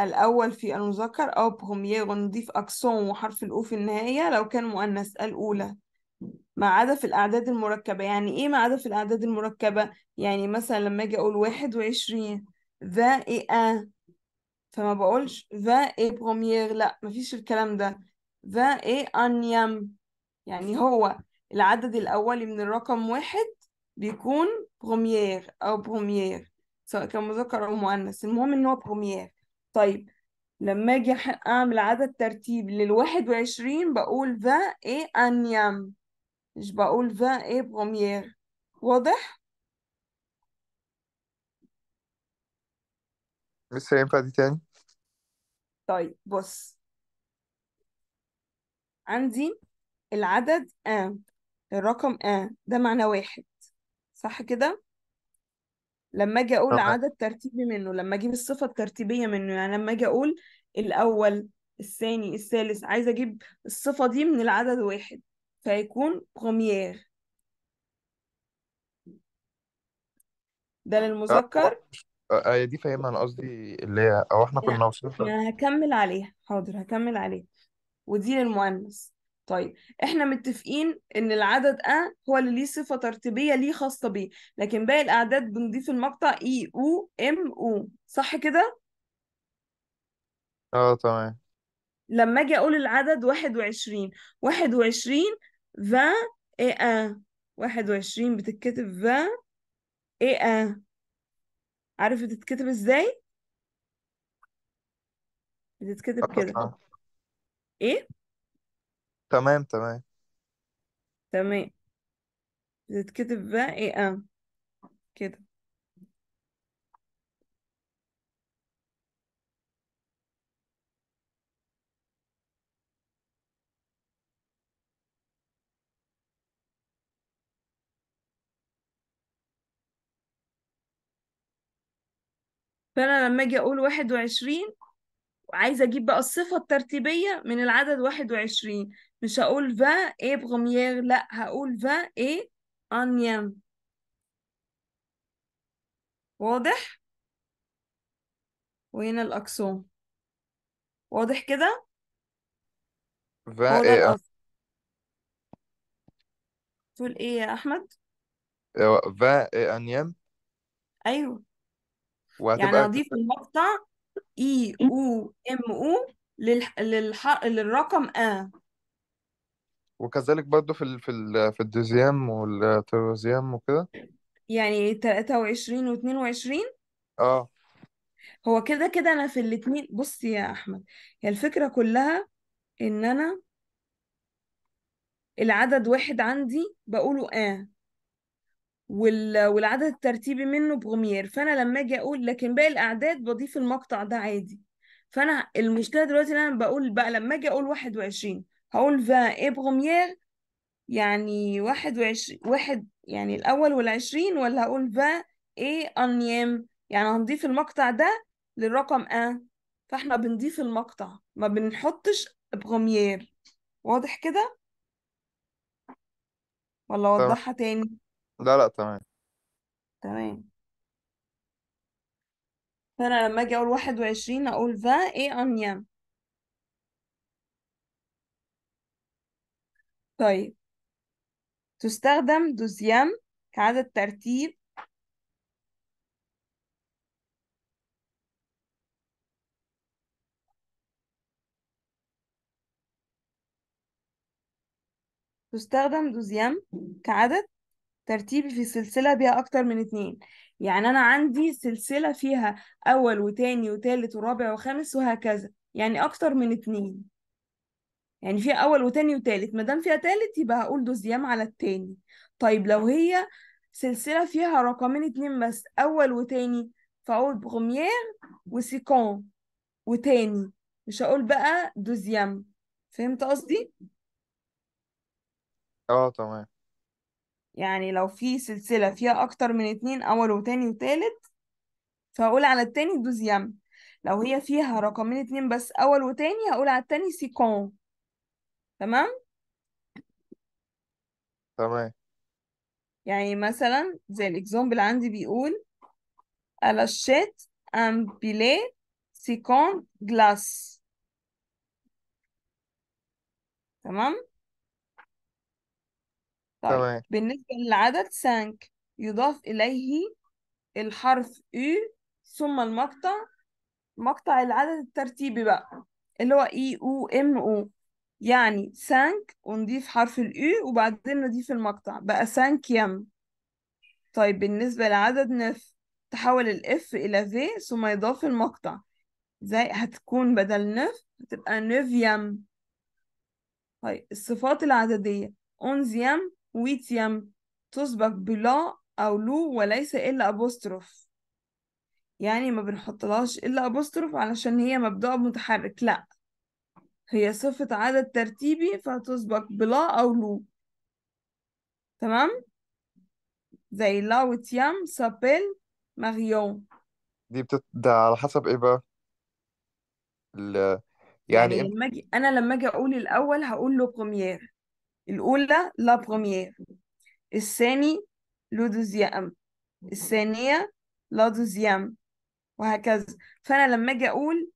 الأول في المذكر أو بروميير ونضيف أكسون وحرف الأو في النهاية لو كان مؤنث الأولى ما عدا في الأعداد المركبة يعني إيه ما عدا في الأعداد المركبة يعني مثلا لما أجي أقول واحد وعشرين ذا إيه أن فما بقولش ذا إيه لأ مفيش الكلام ده ذا إيه أنيام يعني هو العدد الأولي من الرقم واحد بيكون بغمير أو بغمير سواء كان مذكر أو مؤنث المهم إن هو بغمير طيب لما أجي أعمل عدد ترتيب للواحد وعشرين بقول ذا إيه أنيام مش بقول فان ايه بروميير واضح؟ بس ينفع دي تاني طيب بص عندي العدد ان الرقم ان ده معنى واحد صح كده؟ لما اجي اقول تمام عدد ترتيبي منه لما اجيب الصفة الترتيبية منه يعني لما اجي اقول الاول الثاني الثالث عايزة اجيب الصفة دي من العدد واحد فيكون بروميير ده أه، للمذكر آه،, أه، دي فاهمها انا قصدي اللي هي او احنا كنا وصلنا انا هكمل عليها حاضر هكمل عليها ودي للمؤنث طيب احنا متفقين ان العدد أ هو اللي ليه صفة ترتيبية ليه خاصة بيه لكن باقي الأعداد بنضيف المقطع إي أو إم أو صح كده؟ اه تمام لما أجي أقول العدد 21 21 فا اي ا واحد وعشرين بتتكتب فا اي ا عارف بتتكتب ازاي؟ بتتكتب آه، كده ايه؟ تمام تمام تمام بتتكتب فا اي ا كده فانا لما اجي اقول 21 عايزه اجيب بقى الصفه الترتيبيه من العدد 21 مش هقول فا ايه بغميير لا هقول فا ايه انيام واضح وين الاكسون واضح كده فا اي ايه تقول ايه يا احمد فا ايه انيام ايوه يعني أضيف المقطع إي أو إم أو للح... للرقم أ وكذلك برضو في في في الدوزيام والتروزيام وكده يعني 23 و22 اه هو كده كده أنا في الاتنين بص يا أحمد هي الفكرة كلها إن أنا العدد واحد عندي بقوله اه وال... والعدد الترتيبي منه بغمير فانا لما اجي اقول لكن باقي الاعداد بضيف المقطع ده عادي فانا المشكله دلوقتي ان انا بقول بقى لما اجي اقول 21 هقول فا ايه بغمير يعني 21 واحد يعني الاول والعشرين ولا هقول فا ايه انيام يعني هنضيف المقطع ده للرقم ا فاحنا بنضيف المقطع ما بنحطش بغمير واضح كده ولا اوضحها تاني لا لا تمام تمام فأنا لما أجي أقول واحد وعشرين أقول ذا إيه أنيام طيب تستخدم دوزيام كعدد ترتيب تستخدم دوزيام كعدد ترتيبي في سلسلة بيها أكتر من اتنين يعني أنا عندي سلسلة فيها أول وتاني وتالت ورابع وخامس وهكذا يعني أكتر من اتنين يعني فيها أول وتاني وتالت مادام فيها تالت يبقى هقول دوزيام على التاني طيب لو هي سلسلة فيها رقمين اتنين بس أول وتاني فأقول بروميير وسيكون وتاني مش هقول بقى دوزيام فهمت قصدي؟ اه تمام يعني لو في سلسلة فيها أكتر من اتنين أول وتاني وتالت فهقول على التاني دوزيام لو هي فيها رقمين اتنين بس أول وتاني هقول على التاني سيكون تمام؟ تمام يعني مثلا زي الإكزامبل عندي بيقول على الشيت أم بيلي سيكون جلاس تمام؟ طيب تمام بالنسبة للعدد سانك يضاف إليه الحرف إي ثم المقطع مقطع العدد الترتيبي بقى اللي هو إي أو إم أو يعني سانك ونضيف حرف الأو وبعدين نضيف المقطع بقى سانك يم طيب بالنسبة لعدد نف تحول الإف إلى في ثم يضاف المقطع زي هتكون بدل نف هتبقى نف يم طيب الصفات العددية أونز يم ويتيم تسبق بلا أو لو وليس إلا أبوستروف يعني ما بنحطلهاش إلا أبوستروف علشان هي مبدأ متحرك لأ هي صفة عدد ترتيبي فهتسبق بلا أو لو تمام زي لا وتيام سابيل ماريون دي بتت... ده على حسب ايه بقى ال... يعني يعني لما اجي انا لما اجي اقول الاول هقول له بروميير الأولى لا بروميير الثاني لو دوزيام الثانية لا دوزيام وهكذا فأنا لما أجي أقول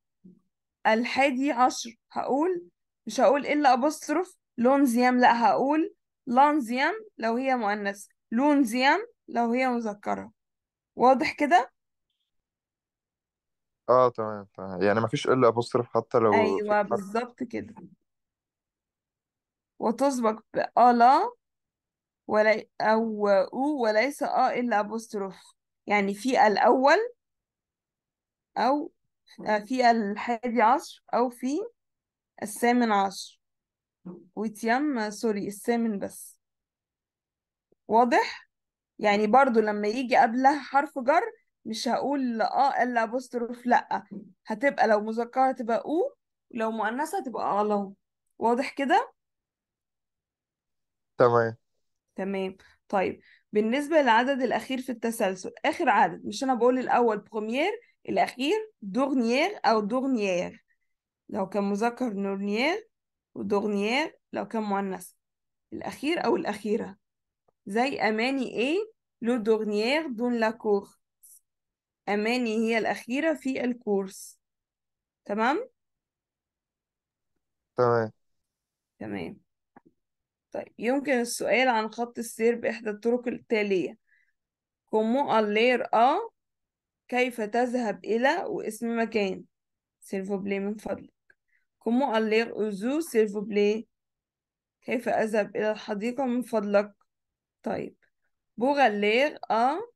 الحادي عشر هقول مش هقول إلا لون لونزيام لأ هقول لانزيام لو هي مؤنث لونزيام لو هي مذكرة واضح كده؟ اه تمام تمام يعني مفيش الا ابوستروف حتى لو ايوه بالظبط كده وتسبق بألا ولي أو أو وليس أ إلا أبوستروف يعني في الأول أو في الحادي عشر أو في الثامن عشر ويتيم سوري الثامن بس واضح يعني برضو لما يجي قبلها حرف جر مش هقول اه الا ابوستروف لا هتبقى لو مذكره تبقى او لو مؤنثه تبقى الله واضح كده تمام تمام طيب بالنسبة للعدد الأخير في التسلسل آخر عدد مش أنا بقول الأول بروميير الأخير دورنيير أو دورنيير لو كان مذكر نورنيير ودورنيير لو كان مؤنث الأخير أو الأخيرة زي أماني إيه لو دورنيير دون لا كور أماني هي الأخيرة في الكورس تمام؟ تمام تمام طيب يمكن السؤال عن خط السير بإحدى الطرق التالية كومو اللير أ آه، كيف تذهب إلى واسم مكان سيلفو بلي من فضلك كومو اللير أوزو سيلفو بلي كيف أذهب إلى الحديقة من فضلك طيب بوغ اللير أ آه،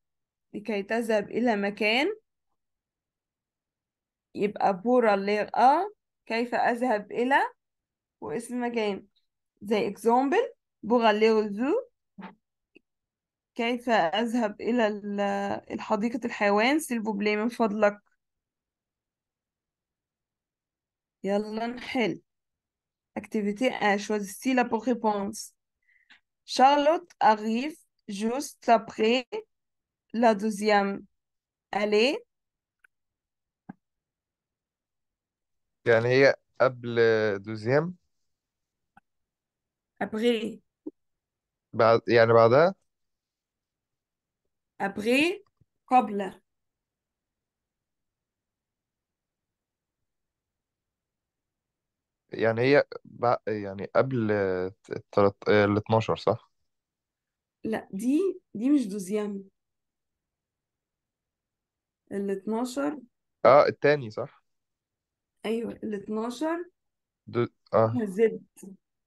لكي تذهب إلى مكان يبقى بورا اللير أ آه، كيف أذهب إلى واسم مكان زي اكزامبل بوغالي زو كيف اذهب الى الحديقه الحيوان سيلفو بلي من فضلك يلا نحل اكتيفيتي ا شوزي لا بو ريبونس شارلوت اريف جوست ابري لا دوزيام الي يعني هي قبل دوزيام ابغي بعد يعني بعدها ابغي قبل يعني هي بع... يعني قبل التلت... ال 12 صح؟ لا دي دي مش دوزيام ال 12 اه التاني صح؟ ايوه ال 12 دو... اه زد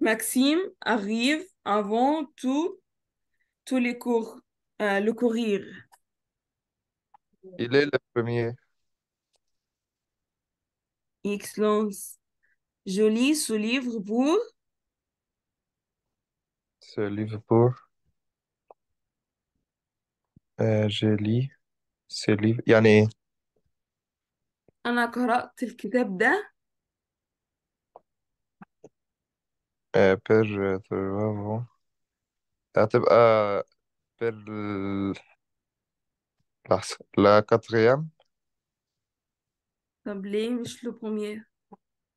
Maxime arrive avant tout, tous les cours, euh, le courir. Il est le premier. X Je lis ce livre pour. Ce livre pour. Euh, je lis ce livre. y أنا قرأت الكتاب ده بير آه، ترافو هتبقى بير لحظة لا كاتريام طب ليه مش لو بروميير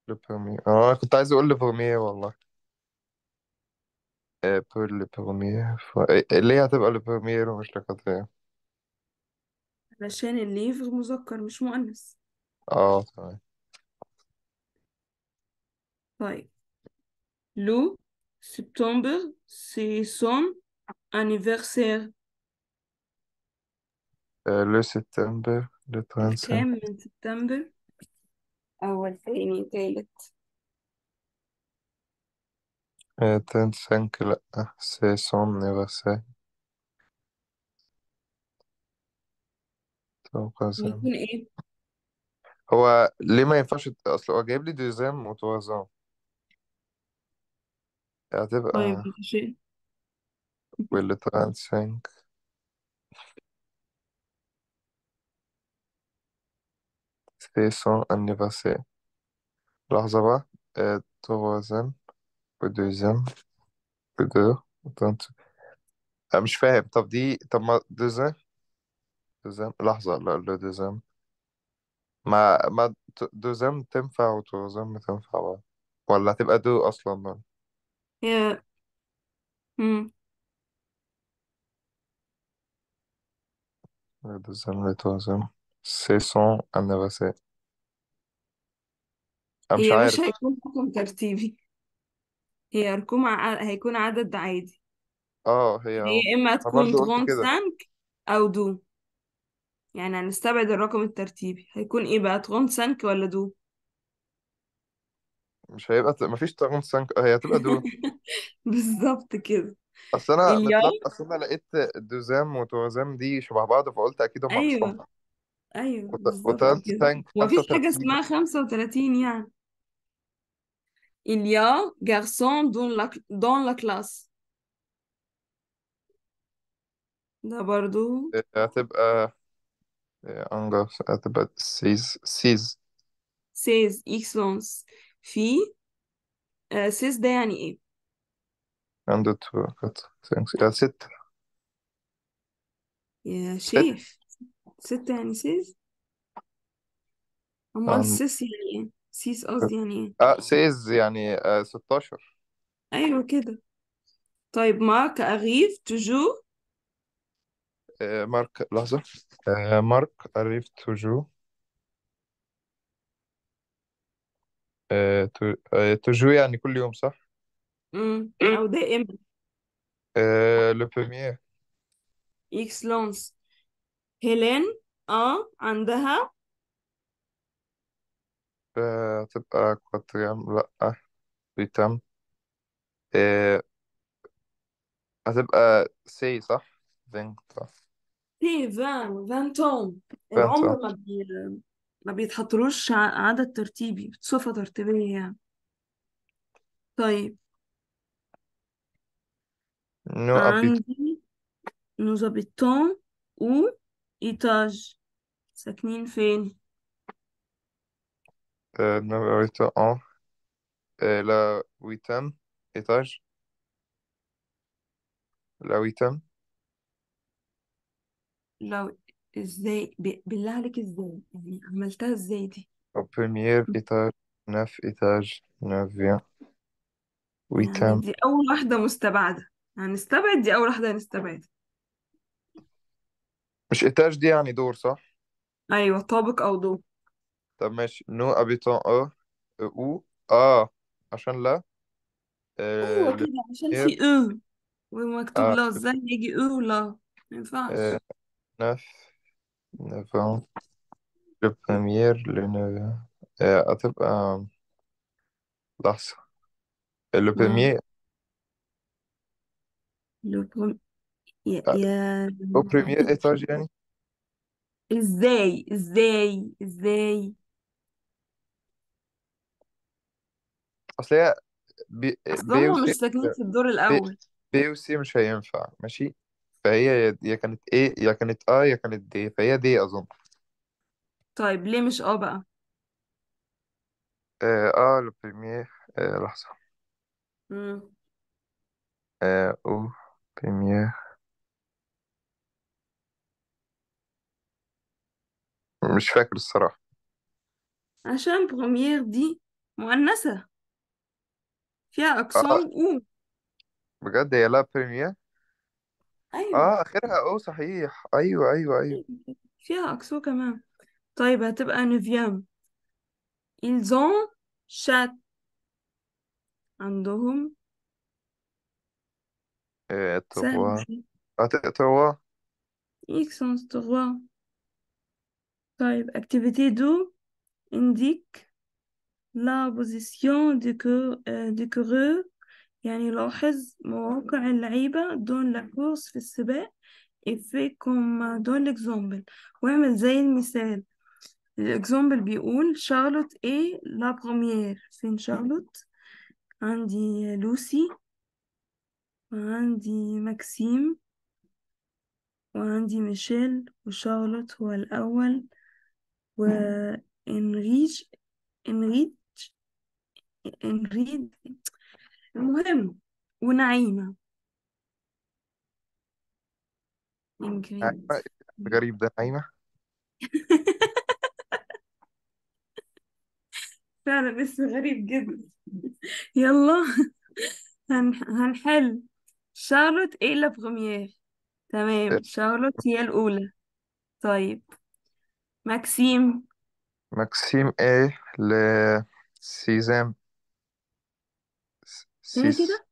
لبرومي اه كنت عايز اقول لبروميير والله آه، بير لبروميير ف... آه، ليه هتبقى لبروميير ومش لكاتريام علشان الليفر مذكر مش مؤنث اه تمام طيب Le septembre, c'est son anniversaire. Euh, le septembre, le 35. septembre. سبتمبر؟ c'est ثاني ثالث 35, c'est son anniversaire. هو ليه ما ينفعش هو طيب هتبقى ماشي شيء will the Titanic sink son anniversaire لحظة بقى آه، توازن ودوزن ودو وتنت مش فاهم طب دي طب ما دوزن دوزن لحظة لا لا دوزن ما ما دوزن تنفع وتوازن ما تنفع بقى ولا هتبقى دو أصلا ما. هي مم. La deuxième, la troisième. C'est son anniversaire. أنا مش هي مش عارف هيكون حكم ترتيبي هي رقم ع... هيكون عدد عادي اه هي هي إما انا تكون برضو قلت ترونت كده سانك أو دو يعني هنستبعد الرقم الترتيبي هيكون إيه بقى ترونت سانك ولا دو مش هيبقى ما مفيش طاغوت سانك هي هتبقى دو بالظبط كده اصل انا اصل انا لقيت دوزام وتوزام دي شبه بعض فقلت اكيد هم ايوه اصحابها ايوه بالظبط وتلت كده سانك مفيش حاجة اسمها 35 يعني Il y a garçon dans la, dans la classe ده برضو هتبقى انجر هتبقى سيز سيز سيز excellence في سيس آه، ده يعني ايه عندت كانت ثانكس آه، يا ست يا شيف ست يعني سيس امال سيس يعني ايه سيس قصدي يعني ايه اه سيز يعني آه، ستاشر 16 ايوه كده طيب مارك اغيف توجو مارك لحظة مارك مارك تو جو آه، تو- آه، يعني كل يوم صح؟ امم او دائم آه، لو اكس لونس هيلين اه عندها آه، هتبقى كواتريام لأ بيتم آه، هتبقى سي صح؟ فين صح؟ في فان فان توم العمر صح؟ ما بي... ما بيتحطلوش عدد ترتيبي بصفة ترتيبية يعني طيب نو عندي نوزابيتون و إيتاج ساكنين فين؟ آه، نوزابيتون آه، لا ويتام إيتاج لا ويتام لا ازاي بالله عليك ازاي يعني عملتها ازاي دي Au premier étage, neuf étages, يعني دي اول واحدة مستبعدة هنستبعد دي اول واحدة هنستبعدها مش ايتاج دي يعني دور صح؟ ايوه طابق او دور طب ماشي نو ابيتون او او اه عشان لا هو ايوه آه، كده عشان في او ومكتوب اه لا ازاي يجي او لا ما ينفعش نف آه، Novembre, le premier, le 9 هتبقى لحظة لو مم. لو بروم... يا... يا... لو بريمير إيطاج يعني ازاي ازاي ازاي أصل هي بي اصل بي هم وسي مش ساكنين في الدور بي, الاول بي وسي مش هينفع ماشي فهي يا كانت ايه يا كانت اه يا كانت دي فهي دي اظن طيب ليه مش اه بقى اه, آه البريمير آه لحظة مم. آه او بريمير مش فاكر الصراحة عشان بروميير دي مؤنثة فيها اه أقسام آه. أو بجد هي لا بريمير ايوه اه اخرها او صحيح ايوه ايوه ايوه فيها أكسو كمان طيب هتبقى نوفيام ils ont chat عندهم ايه سهلة تروا دي اه تروا ils sont trois طيب activité 2 indique la position du cœur, euh, du cœur يعني لاحظ مواقع اللعيبة دون لاكروس في السباق إفيكم دون ليكزومبل واعمل زي المثال الإكزامبل بيقول شارلوت إيه لا بروميير فين شارلوت عندي لوسي وعندي ماكسيم وعندي ميشيل وشارلوت هو الأول وإنريج إنريج إنريج المهم ونعيمة يمكن غريب ده نعيمة فعلا اسم غريب جدا يلا هن... هنحل شارلوت ايه لا بروميير تمام إيه؟ شارلوت هي الأولى طيب ماكسيم ماكسيم ايه لسيزام اسمه سيس كده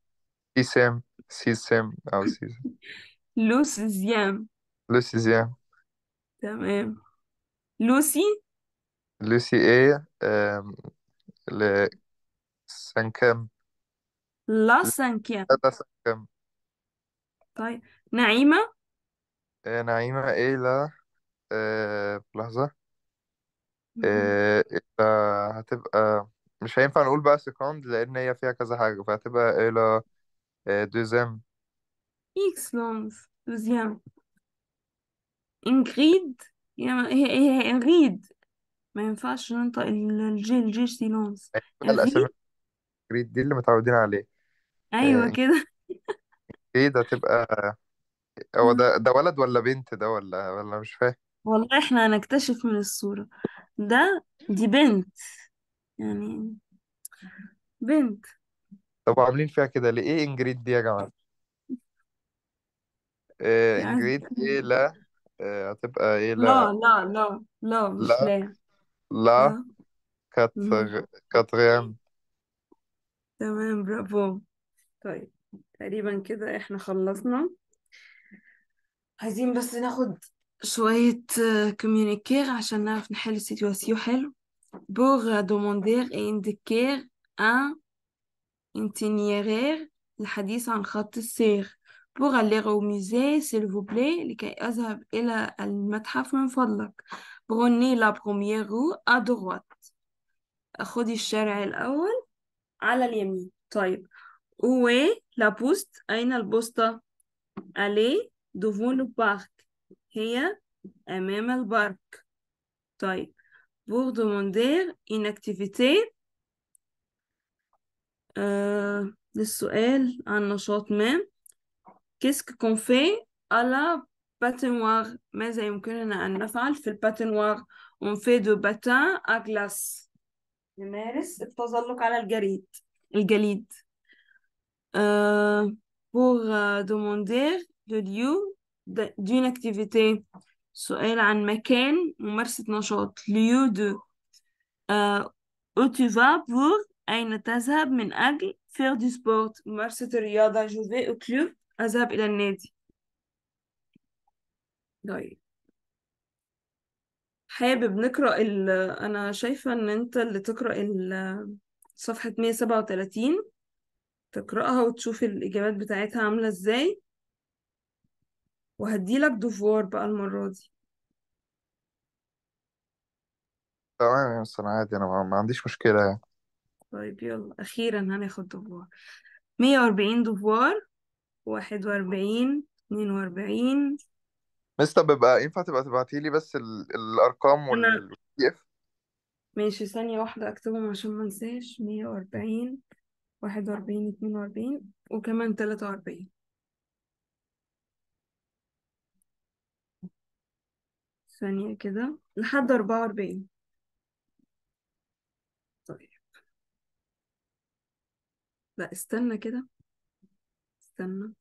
سيسام سيسام أو سيسام لوسي لوسيزيام تمام لوسي لوسي إيه آم، ل سانكام سانكيا لا سانكام طيب نعيمة إيه نعيمة إيه لا لحظة هتبقى مش هينفع نقول بقى سيكوند لأن هي فيها كذا حاجة فهتبقى إلى دوزيام اكس لونز دوزيام انغريد هي هي هي انغريد ما ينفعش ننطق ال- الجي الجي سيلونس كلها الأسامي انغريد الجريد دي اللي متعودين عليه ايوه آه، كده إيه ده تبقى هو ده ده ولد ولا بنت ده ولا ولا مش فاهم والله احنا هنكتشف من الصورة ده دي بنت يعني بنت طب عاملين فيها كده لإيه انجريد دي يا جماعة إيه يعني انجريد ايه لا إيه هتبقى ايه لا لا لا لا لا مش لا لا لا لا كاتغيان تمام برافو طيب تقريبا كده احنا خلصنا عايزين بس ناخد شوية كوميونيكير آه، عشان نعرف نحل السيتواسيون حلو pour demander et indiquer un itinéraire الحديث عن خط السير pour aller au musée s'il vous plaît لكي أذهب إلى المتحف من فضلك prenez la première rue à droite خذي الشارع الأول على اليمين طيب où est la poste أين البوسطة allez devant le parc هي أمام البارك طيب pour demander une activité. Euh, le souhait, un nochot même. Qu'est-ce qu'on fait à la patinoire Mais il y a un nafal, fait patinoire. On fait de patin à glace. Le mérite, c'est pas à l'algarite. Le galite. Euh, pour euh, demander le lieu d'une activité. سؤال عن مكان ممارسة نشاط ليو دو آه، أو tu فا بور أين تذهب من أجل faire du sport ممارسة الرياضة جو في au club أذهب إلى النادي طيب حابب نقرأ ال أنا شايفة إن أنت اللي تقرأ ال صفحة 137 تقرأها وتشوف الإجابات بتاعتها عاملة إزاي وهديلك دوفوار بقى المرة دي تمام بس انا عادي انا ما عنديش مشكلة يعني طيب يلا أخيرا هناخد دوفوار مية وأربعين دوفوار واحد وأربعين اتنين وأربعين بس طب بيبقى ينفع تبقى تبعتي لي بس ال... الارقام أنا وال PDF ماشي ثانية واحدة أكتبهم عشان منساش مية وأربعين واحد وأربعين اتنين وأربعين وكمان تلاتة وأربعين ثانية كده لحد أربعة وأربعين طيب لا استنى كده استنى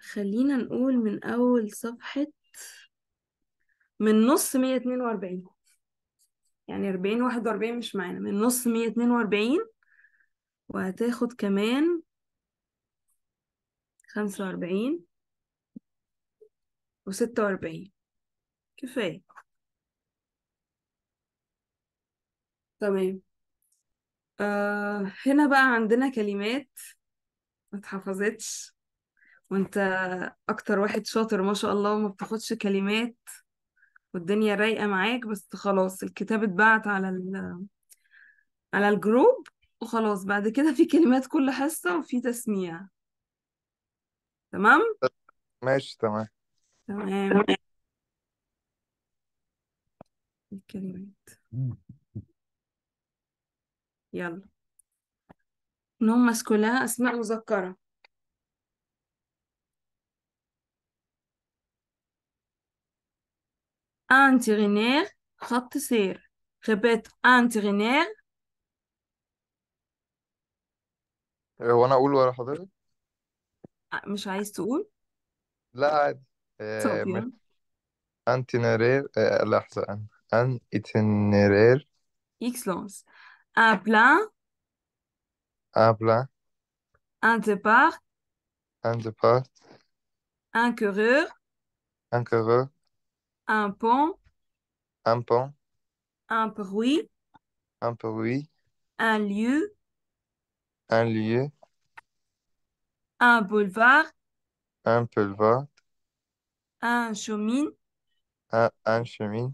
خلينا نقول من أول صفحة من نص مية اتنين وأربعين يعني أربعين واحد وأربعين مش معانا من نص مية اتنين وأربعين وهتاخد كمان خمسة وأربعين وستة وأربعين كفاية تمام آه هنا بقى عندنا كلمات ما اتحفظتش وانت اكتر واحد شاطر ما شاء الله وما بتاخدش كلمات والدنيا رايقة معاك بس خلاص الكتاب اتبعت على ال على الجروب وخلاص بعد كده في كلمات كل حصة وفي تسميع تمام ماشي تمام تمام الكلمات يلا نوم مسكولا أسماء مذكرة انترينير خط سير ريبيت انترينير هو انا اقول ورا حضرتك مش عايز تقول لا عادي أنتي آه، نارير آه، لحظة أنا Un itinéraire. Excellence. Un plein. Un plein. Un départ. Un départ. Un coureur. Un coureur. Un pont. Un pont. Un bruit. Un bruit. Un lieu. Un lieu. Un boulevard. Un boulevard. Un chemin. un chemin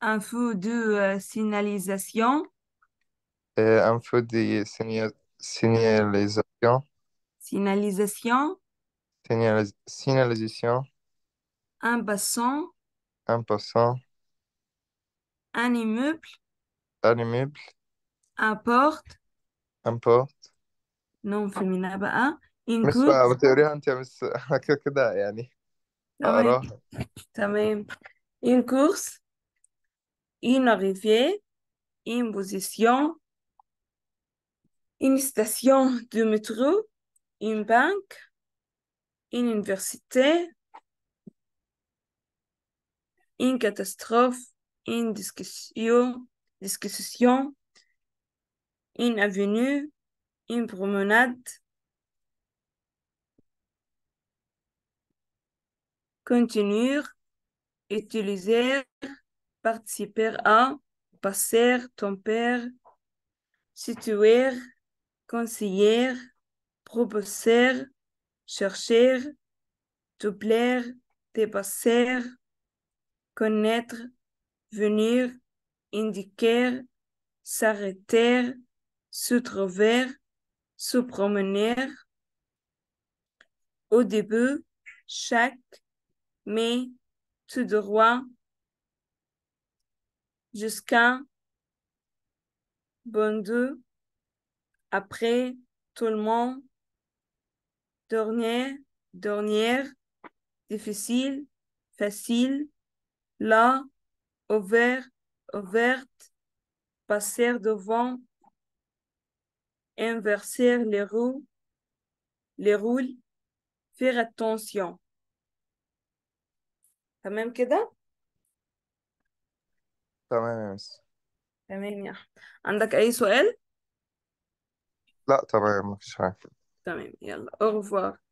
un feu de euh, signalisation. un feu de signalisation. Signalisation. signalisation. Un passant. Un passant. Un immeuble. Un immeuble. Un porte. Un porte. non, في الميناء بقى une course une rivière, une position, une station de métro, une banque, une université, une catastrophe, une discussion, discussion, une avenue, une promenade. Continuer, utiliser, participer à, passer, tempérer, situer, conseiller, proposer, chercher, plaire dépasser, connaître, venir, indiquer, s'arrêter, se trouver, se promener. Au début, chaque, mais tout droit, jusqu'à deux, Après, tout le monde. Dernier, dernière, difficile, facile. Là, ouvert, ouverte. Passer devant. Inverser les roues. Les roules, Faire attention. même que كده تمام يا مس تمام يا أحمد عندك أي سؤال؟ لا تمام مفيش حاجة تمام يلا أوفر